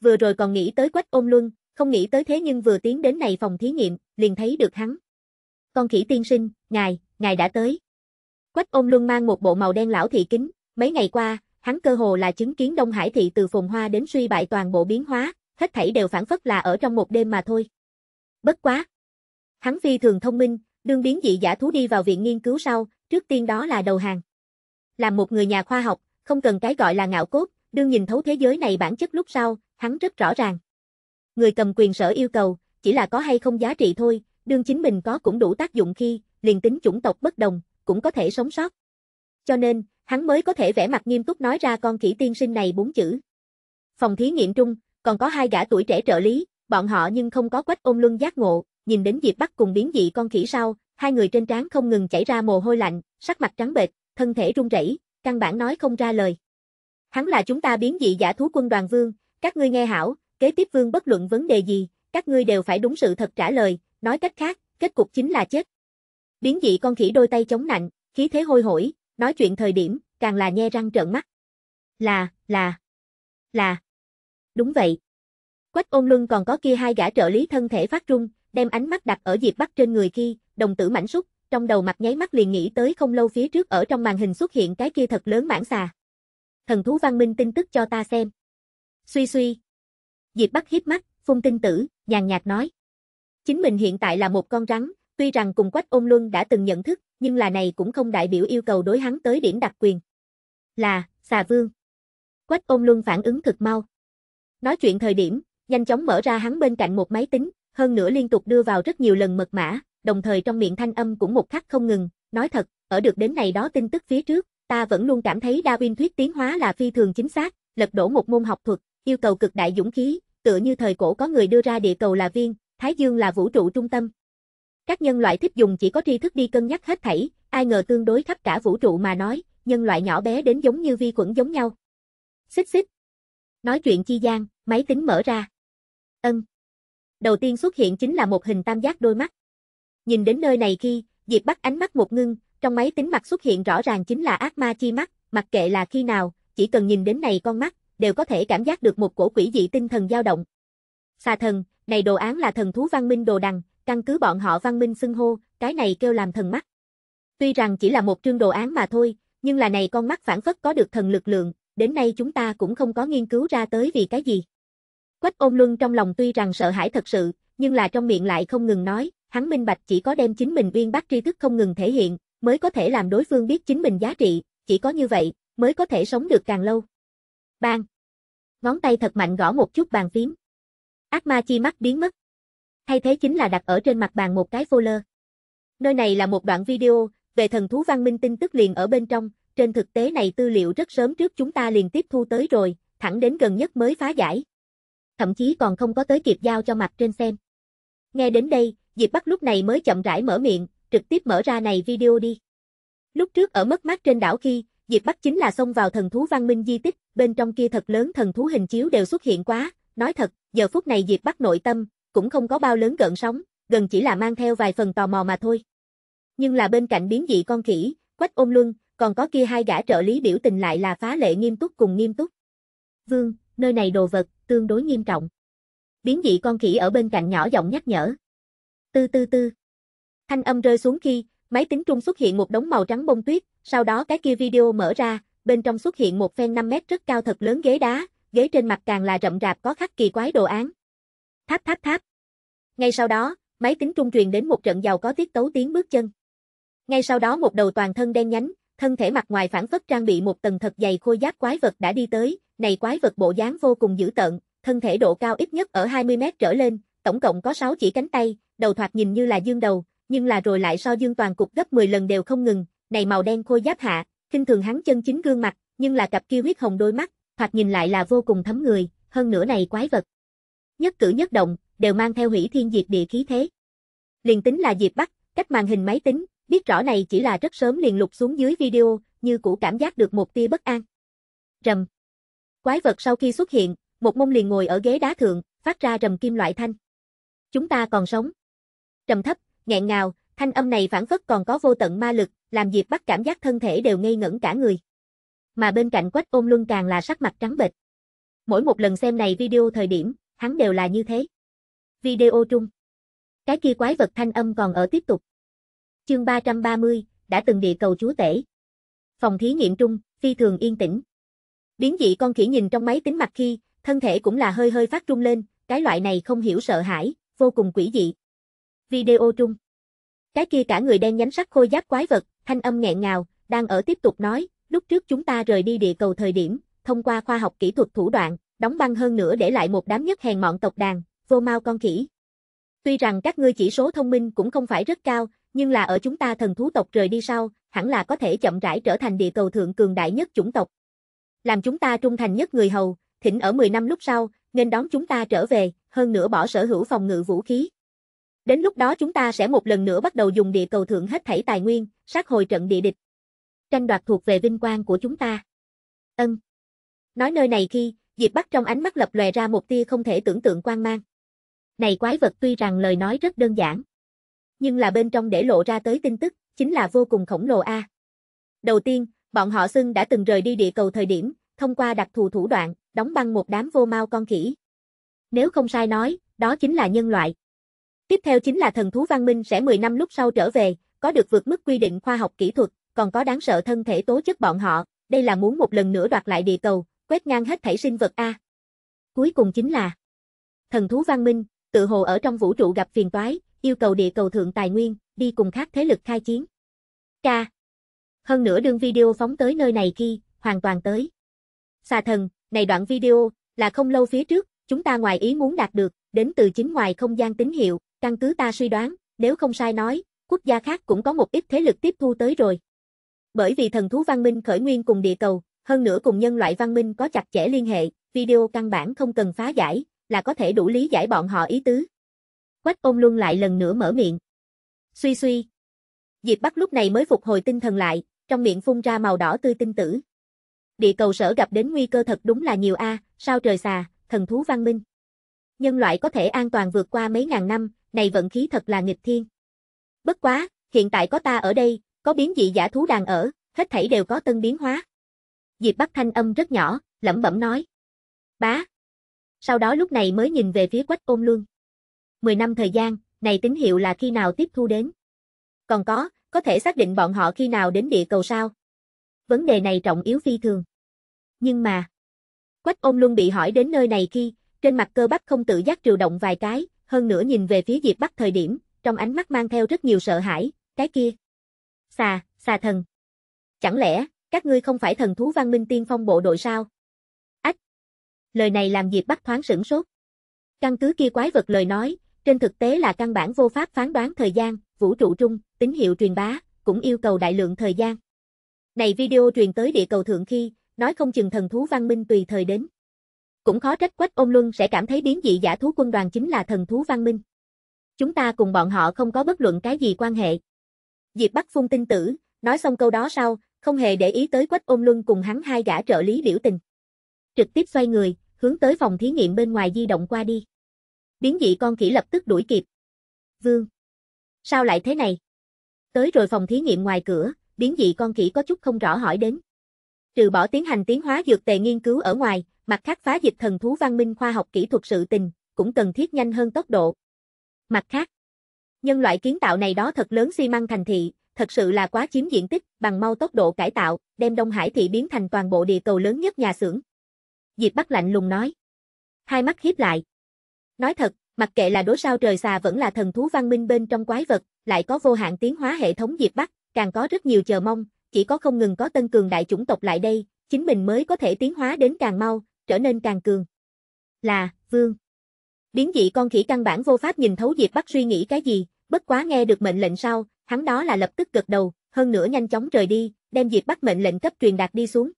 Vừa rồi còn nghĩ tới quách ôm luân, không nghĩ tới thế nhưng vừa tiến đến này phòng thí nghiệm, liền thấy được hắn. Con khỉ tiên sinh, ngài, ngài đã tới. Quách ôm luân mang một bộ màu đen lão thị kính, Mấy ngày qua, hắn cơ hồ là chứng kiến Đông Hải thị từ phồn hoa đến suy bại toàn bộ biến hóa, hết thảy đều phản phất là ở trong một đêm mà thôi. Bất quá. Hắn phi thường thông minh, đương biến dị giả thú đi vào viện nghiên cứu sau, trước tiên đó là đầu hàng. Làm một người nhà khoa học, không cần cái gọi là ngạo cốt, đương nhìn thấu thế giới này bản chất lúc sau, hắn rất rõ ràng. Người cầm quyền sở yêu cầu, chỉ là có hay không giá trị thôi, đương chính mình có cũng đủ tác dụng khi, liền tính chủng tộc bất đồng, cũng có thể sống sót. Cho nên, hắn mới có thể vẽ mặt nghiêm túc nói ra con khỉ tiên sinh này bốn chữ. Phòng thí nghiệm trung, còn có hai gã tuổi trẻ trợ lý, bọn họ nhưng không có quách ôm luân giác ngộ, nhìn đến Diệp Bắc cùng biến dị con khỉ sau, hai người trên trán không ngừng chảy ra mồ hôi lạnh, sắc mặt trắng bệch, thân thể run rẩy, căn bản nói không ra lời. Hắn là chúng ta biến dị giả thú quân đoàn vương, các ngươi nghe hảo, kế tiếp vương bất luận vấn đề gì, các ngươi đều phải đúng sự thật trả lời, nói cách khác, kết cục chính là chết. Biến dị con khỉ đôi tay chống nạnh, khí thế hôi hổi, nói chuyện thời điểm, càng là nhe răng trợn mắt. Là, là, là. Đúng vậy. Quách ôn luân còn có kia hai gã trợ lý thân thể phát trung, đem ánh mắt đặt ở Diệp Bắc trên người khi, đồng tử mảnh súc, trong đầu mặt nháy mắt liền nghĩ tới không lâu phía trước ở trong màn hình xuất hiện cái kia thật lớn mãng xà. Thần thú văn minh tin tức cho ta xem. Suy suy. Diệp Bắc hiếp mắt, phun tinh tử, nhàn nhạt nói. Chính mình hiện tại là một con rắn, tuy rằng cùng Quách Ôn Luân đã từng nhận thức, nhưng là này cũng không đại biểu yêu cầu đối hắn tới điểm đặc quyền. Là, xà vương. Quách ôn luân phản ứng thực mau. Nói chuyện thời điểm, nhanh chóng mở ra hắn bên cạnh một máy tính, hơn nữa liên tục đưa vào rất nhiều lần mật mã, đồng thời trong miệng thanh âm cũng một khắc không ngừng, nói thật, ở được đến này đó tin tức phía trước, ta vẫn luôn cảm thấy Darwin thuyết tiến hóa là phi thường chính xác, lật đổ một môn học thuật, yêu cầu cực đại dũng khí, tựa như thời cổ có người đưa ra địa cầu là viên, Thái Dương là vũ trụ trung tâm, các nhân loại thích dùng chỉ có tri thức đi cân nhắc hết thảy, ai ngờ tương đối khắp cả vũ trụ mà nói, nhân loại nhỏ bé đến giống như vi khuẩn giống nhau. Xích xích. Nói chuyện chi gian, máy tính mở ra. Ân. Đầu tiên xuất hiện chính là một hình tam giác đôi mắt. Nhìn đến nơi này khi, Diệp bắt ánh mắt một ngưng, trong máy tính mặt xuất hiện rõ ràng chính là ác ma chi mắt, mặc kệ là khi nào, chỉ cần nhìn đến này con mắt, đều có thể cảm giác được một cổ quỷ dị tinh thần dao động. Xà thần, này đồ án là thần thú văn minh đồ đằng, căn cứ bọn họ văn minh xưng hô, cái này kêu làm thần mắt. Tuy rằng chỉ là một trương đồ án mà thôi, nhưng là này con mắt phản phất có được thần lực lượng, đến nay chúng ta cũng không có nghiên cứu ra tới vì cái gì. Quách ôn luân trong lòng tuy rằng sợ hãi thật sự, nhưng là trong miệng lại không ngừng nói, hắn minh bạch chỉ có đem chính mình uyên bác tri thức không ngừng thể hiện, mới có thể làm đối phương biết chính mình giá trị, chỉ có như vậy, mới có thể sống được càng lâu. Bang! Ngón tay thật mạnh gõ một chút bàn phím. Ác ma chi mắt biến mất. Thay thế chính là đặt ở trên mặt bàn một cái folder. Nơi này là một đoạn video về thần thú văn minh tin tức liền ở bên trong, trên thực tế này tư liệu rất sớm trước chúng ta liền tiếp thu tới rồi, thẳng đến gần nhất mới phá giải. Thậm chí còn không có tới kịp giao cho mặt trên xem. Nghe đến đây, Diệp Bắc lúc này mới chậm rãi mở miệng, trực tiếp mở ra này video đi. Lúc trước ở mất mát trên đảo khi, Diệp Bắc chính là xông vào thần thú văn minh di tích, bên trong kia thật lớn thần thú hình chiếu đều xuất hiện quá, nói thật, giờ phút này Diệp Bắc nội tâm, cũng không có bao lớn gợn sóng, gần chỉ là mang theo vài phần tò mò mà thôi. Nhưng là bên cạnh biến dị con khỉ, quách ôm luân, còn có kia hai gã trợ lý biểu tình lại là phá lệ nghiêm túc cùng nghiêm túc. Vương, nơi này đồ vật, tương đối nghiêm trọng. Biến dị con khỉ ở bên cạnh nhỏ giọng nhắc nhở. Tư tư tư. Thanh âm rơi xuống khi, máy tính trung xuất hiện một đống màu trắng bông tuyết, sau đó cái kia video mở ra, bên trong xuất hiện một phen 5 mét rất cao thật lớn ghế đá, ghế trên mặt càng là rậm rạp có khắc kỳ quái đồ án. Tháp tháp tháp. Ngay sau đó, máy tính trung truyền đến một trận giàu có tiết tấu tiếng bước chân. Ngay sau đó một đầu toàn thân đen nhánh, thân thể mặt ngoài phản phất trang bị một tầng thật dày khôi giáp quái vật đã đi tới, này quái vật bộ dáng vô cùng dữ tợn, thân thể độ cao ít nhất ở 20 mét trở lên, tổng cộng có 6 chỉ cánh tay, đầu thoạt nhìn như là dương đầu, nhưng là rồi lại so dương toàn cục gấp 10 lần đều không ngừng, này màu đen khôi giáp hạ, kinh thường hắn chân chính gương mặt, nhưng là cặp kia huyết hồng đôi mắt, thoạt nhìn lại là vô cùng thấm người, hơn nữa này quái vật nhất cử nhất động, đều mang theo hủy thiên diệt địa khí thế. Liền tính là Diệp Bắc, cách màn hình máy tính, biết rõ này chỉ là rất sớm liền lục xuống dưới video, như cũ cảm giác được một tia bất an. Rầm. Quái vật sau khi xuất hiện, một mông liền ngồi ở ghế đá thượng, phát ra rầm kim loại thanh. Chúng ta còn sống. Trầm thấp, nghẹn ngào, thanh âm này phản phất còn có vô tận ma lực, làm Diệp Bắc cảm giác thân thể đều ngây ngẩn cả người. Mà bên cạnh Quách ôm Luân càng là sắc mặt trắng bệch. Mỗi một lần xem này video thời điểm, hắn đều là như thế. Video chung. Cái kia quái vật thanh âm còn ở tiếp tục. Chương 330, đã từng địa cầu chúa tể. Phòng thí nghiệm trung, phi thường yên tĩnh. Biến dị con khỉ nhìn trong máy tính mặt khi, thân thể cũng là hơi hơi phát trung lên, cái loại này không hiểu sợ hãi, vô cùng quỷ dị. Video trung. Cái kia cả người đen nhánh sắc khôi giáp quái vật, thanh âm nghẹn ngào, đang ở tiếp tục nói, lúc trước chúng ta rời đi địa cầu thời điểm, thông qua khoa học kỹ thuật thủ đoạn, đóng băng hơn nữa để lại một đám nhất hèn mọn tộc đàn, vô mau con khỉ. Tuy rằng các ngươi chỉ số thông minh cũng không phải rất cao, nhưng là ở chúng ta thần thú tộc rời đi sau, hẳn là có thể chậm rãi trở thành địa cầu thượng cường đại nhất chủng tộc. Làm chúng ta trung thành nhất người hầu, thỉnh ở 10 năm lúc sau, nên đón chúng ta trở về, hơn nữa bỏ sở hữu phòng ngự vũ khí. Đến lúc đó chúng ta sẽ một lần nữa bắt đầu dùng địa cầu thượng hết thảy tài nguyên, sát hồi trận địa địch. Tranh đoạt thuộc về vinh quang của chúng ta. Ân. Nói nơi này khi, Diệp Bắc trong ánh mắt lập lòe ra một tia không thể tưởng tượng quan mang. Này quái vật tuy rằng lời nói rất đơn giản, nhưng là bên trong để lộ ra tới tin tức, chính là vô cùng khổng lồ a. Đầu tiên, bọn họ xưng đã từng rời đi địa cầu thời điểm, thông qua đặc thù thủ đoạn, đóng băng một đám vô mau con khỉ. Nếu không sai nói, đó chính là nhân loại. Tiếp theo chính là thần thú văn minh sẽ 10 năm lúc sau trở về, có được vượt mức quy định khoa học kỹ thuật, còn có đáng sợ thân thể tố chất bọn họ, đây là muốn một lần nữa đoạt lại địa cầu, quét ngang hết thảy sinh vật a. Cuối cùng chính là thần thú văn minh, tự hồ ở trong vũ trụ gặp phiền toái, yêu cầu địa cầu thượng tài nguyên, đi cùng khác thế lực khai chiến. Ca. Hơn nữa đương video phóng tới nơi này khi, hoàn toàn tới. Xà thần, này đoạn video, là không lâu phía trước, chúng ta ngoài ý muốn đạt được, đến từ chính ngoài không gian tín hiệu, căn cứ ta suy đoán, nếu không sai nói, quốc gia khác cũng có một ít thế lực tiếp thu tới rồi. Bởi vì thần thú văn minh khởi nguyên cùng địa cầu, hơn nữa cùng nhân loại văn minh có chặt chẽ liên hệ, video căn bản không cần phá giải, là có thể đủ lý giải bọn họ ý tứ. Quách ôn luôn lại lần nữa mở miệng. Suy suy. Diệp Bắc lúc này mới phục hồi tinh thần lại, trong miệng phun ra màu đỏ tươi tinh tử. Địa cầu sở gặp đến nguy cơ thật đúng là nhiều a, sao trời xà, thần thú văn minh. Nhân loại có thể an toàn vượt qua mấy ngàn năm, này vận khí thật là nghịch thiên. Bất quá, hiện tại có ta ở đây, có biến dị giả thú đang ở, hết thảy đều có tân biến hóa. Diệp Bắc thanh âm rất nhỏ, lẩm bẩm nói. Bá. Sau đó lúc này mới nhìn về phía quách ôn luân. Mười năm thời gian, này tín hiệu là khi nào tiếp thu đến. Còn có, có thể xác định bọn họ khi nào đến địa cầu sao. Vấn đề này trọng yếu phi thường. Nhưng mà, quách ôn luân bị hỏi đến nơi này khi, trên mặt cơ bắp không tự giác triều động vài cái, hơn nữa nhìn về phía Diệp Bắc thời điểm, trong ánh mắt mang theo rất nhiều sợ hãi, cái kia. Xà, xà thần. Chẳng lẽ, các ngươi không phải thần thú văn minh tiên phong bộ đội sao? Ách! Lời này làm Diệp Bắc thoáng sửng sốt. Căn cứ kia quái vật lời nói, trên thực tế là căn bản vô pháp phán đoán thời gian, vũ trụ trung, tín hiệu truyền bá, cũng yêu cầu đại lượng thời gian. Này video truyền tới địa cầu thượng khi, nói không chừng thần thú văn minh tùy thời đến. Cũng khó trách Quách Ôn Luân sẽ cảm thấy biến dị giả thú quân đoàn chính là thần thú văn minh. Chúng ta cùng bọn họ không có bất luận cái gì quan hệ. Diệp Bắc phun tin tử, nói xong câu đó sau, không hề để ý tới Quách Ôn Luân cùng hắn hai gã trợ lý biểu tình. Trực tiếp xoay người, hướng tới phòng thí nghiệm bên ngoài di động qua đi. Biến dị con khỉ lập tức đuổi kịp. Vương! Sao lại thế này? Tới rồi phòng thí nghiệm ngoài cửa, biến dị con khỉ có chút không rõ hỏi đến. Trừ bỏ tiến hành tiến hóa dược tề nghiên cứu ở ngoài, mặt khác phá dịch thần thú văn minh khoa học kỹ thuật sự tình, cũng cần thiết nhanh hơn tốc độ. Mặt khác, nhân loại kiến tạo này đó thật lớn xi măng thành thị, thật sự là quá chiếm diện tích, bằng mau tốc độ cải tạo, đem Đông Hải thị biến thành toàn bộ địa cầu lớn nhất nhà xưởng. Diệp Bắc lạnh lùng nói. Hai mắt hiếp lại. Nói thật, mặc kệ là đối sao trời xà vẫn là thần thú văn minh bên trong quái vật, lại có vô hạn tiến hóa hệ thống Diệp Bắc, càng có rất nhiều chờ mong, chỉ có không ngừng có tân cường đại chủng tộc lại đây, chính mình mới có thể tiến hóa đến càng mau, trở nên càng cường. Là, vương. Biến dị con khỉ căn bản vô pháp nhìn thấu Diệp Bắc suy nghĩ cái gì, bất quá nghe được mệnh lệnh sau, hắn đó là lập tức gật đầu, hơn nữa nhanh chóng rời đi, đem diệt bắt mệnh lệnh cấp truyền đạt đi xuống.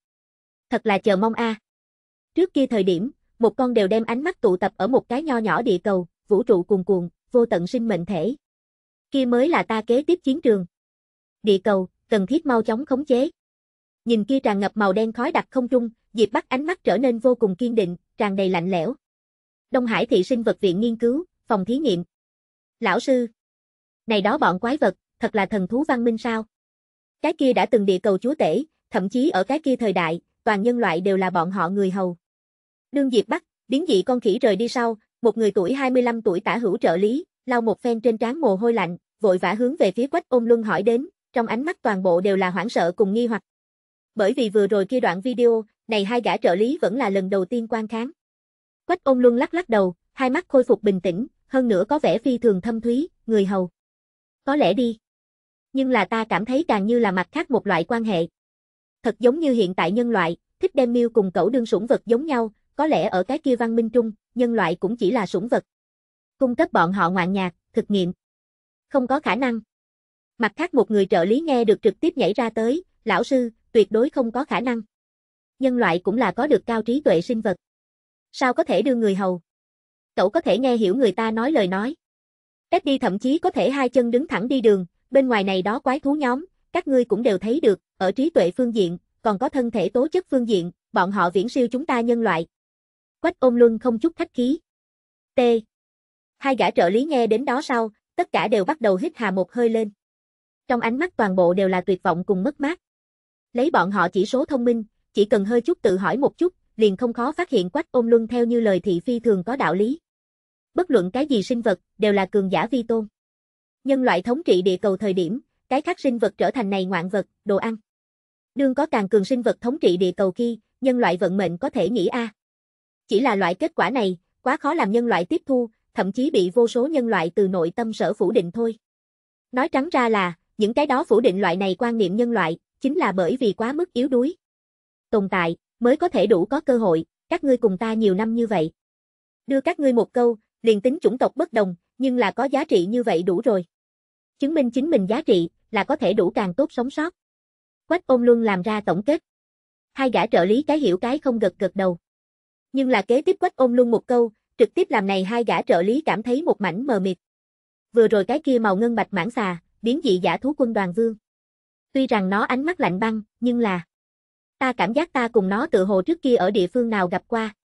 Thật là chờ mong a. À. Trước kia thời điểm, một con đều đem ánh mắt tụ tập ở một cái nho nhỏ địa cầu, vũ trụ cuồn cuộn, vô tận sinh mệnh thể. Kia mới là ta kế tiếp chiến trường. Địa cầu, cần thiết mau chóng khống chế. Nhìn kia tràn ngập màu đen khói đặc không trung, Diệp Bắc ánh mắt trở nên vô cùng kiên định, tràn đầy lạnh lẽo. Đông Hải thị sinh vật viện nghiên cứu, phòng thí nghiệm. Lão sư, này đó bọn quái vật, thật là thần thú văn minh sao? Cái kia đã từng địa cầu chúa tể, thậm chí ở cái kia thời đại, toàn nhân loại đều là bọn họ người hầu. Đương Diệp bắt biến dị con khỉ rời đi sau, một người tuổi 25 tuổi tả hữu trợ lý, lau một phen trên trán mồ hôi lạnh, vội vã hướng về phía Quách Ôm Luân hỏi đến, trong ánh mắt toàn bộ đều là hoảng sợ cùng nghi hoặc. Bởi vì vừa rồi kia đoạn video, này hai gã trợ lý vẫn là lần đầu tiên quan kháng. Quách Ôn Luân lắc lắc đầu, hai mắt khôi phục bình tĩnh, hơn nữa có vẻ phi thường thâm thúy, người hầu. Có lẽ đi nhưng là ta cảm thấy càng như là mặt khác một loại quan hệ. Thật giống như hiện tại nhân loại, thích đem miêu cùng cẩu đương sủng vật giống nhau, có lẽ ở cái kia văn minh trung, nhân loại cũng chỉ là sủng vật. Cung cấp bọn họ ngoạn nhạc, thực nghiệm. Không có khả năng. Mặt khác một người trợ lý nghe được trực tiếp nhảy ra tới, lão sư, tuyệt đối không có khả năng. Nhân loại cũng là có được cao trí tuệ sinh vật. Sao có thể đưa người hầu? Cậu có thể nghe hiểu người ta nói lời nói. teddy thậm chí có thể hai chân đứng thẳng đi đường, bên ngoài này đó quái thú nhóm, các ngươi cũng đều thấy được, ở trí tuệ phương diện, còn có thân thể tố chất phương diện, bọn họ viễn siêu chúng ta nhân loại. Quách ôm luân không chút khách khí. T. Hai gã trợ lý nghe đến đó sau, tất cả đều bắt đầu hít hà một hơi lên. Trong ánh mắt toàn bộ đều là tuyệt vọng cùng mất mát. Lấy bọn họ chỉ số thông minh, chỉ cần hơi chút tự hỏi một chút, liền không khó phát hiện quách ôm luân theo như lời thị phi thường có đạo lý. Bất luận cái gì sinh vật, đều là cường giả vi tôn nhân loại thống trị địa cầu thời điểm, cái khác sinh vật trở thành này ngoạn vật, đồ ăn. Đương có càng cường sinh vật thống trị địa cầu khi, nhân loại vận mệnh có thể nghĩ a. À. Chỉ là loại kết quả này, quá khó làm nhân loại tiếp thu, thậm chí bị vô số nhân loại từ nội tâm sở phủ định thôi. Nói trắng ra là, những cái đó phủ định loại này quan niệm nhân loại, chính là bởi vì quá mức yếu đuối. Tồn tại, mới có thể đủ có cơ hội, các ngươi cùng ta nhiều năm như vậy. Đưa các ngươi một câu, liền tính chủng tộc bất đồng, nhưng là có giá trị như vậy đủ rồi chứng minh chính mình giá trị, là có thể đủ càng tốt sống sót. Quách ôn luôn làm ra tổng kết. Hai gã trợ lý cái hiểu cái không gật gật đầu. Nhưng là kế tiếp quách ôn luôn một câu, trực tiếp làm này hai gã trợ lý cảm thấy một mảnh mờ mịt. Vừa rồi cái kia màu ngân bạch mãn xà, biến dị giả thú quân đoàn vương. Tuy rằng nó ánh mắt lạnh băng, nhưng là... Ta cảm giác ta cùng nó tự hồ trước kia ở địa phương nào gặp qua.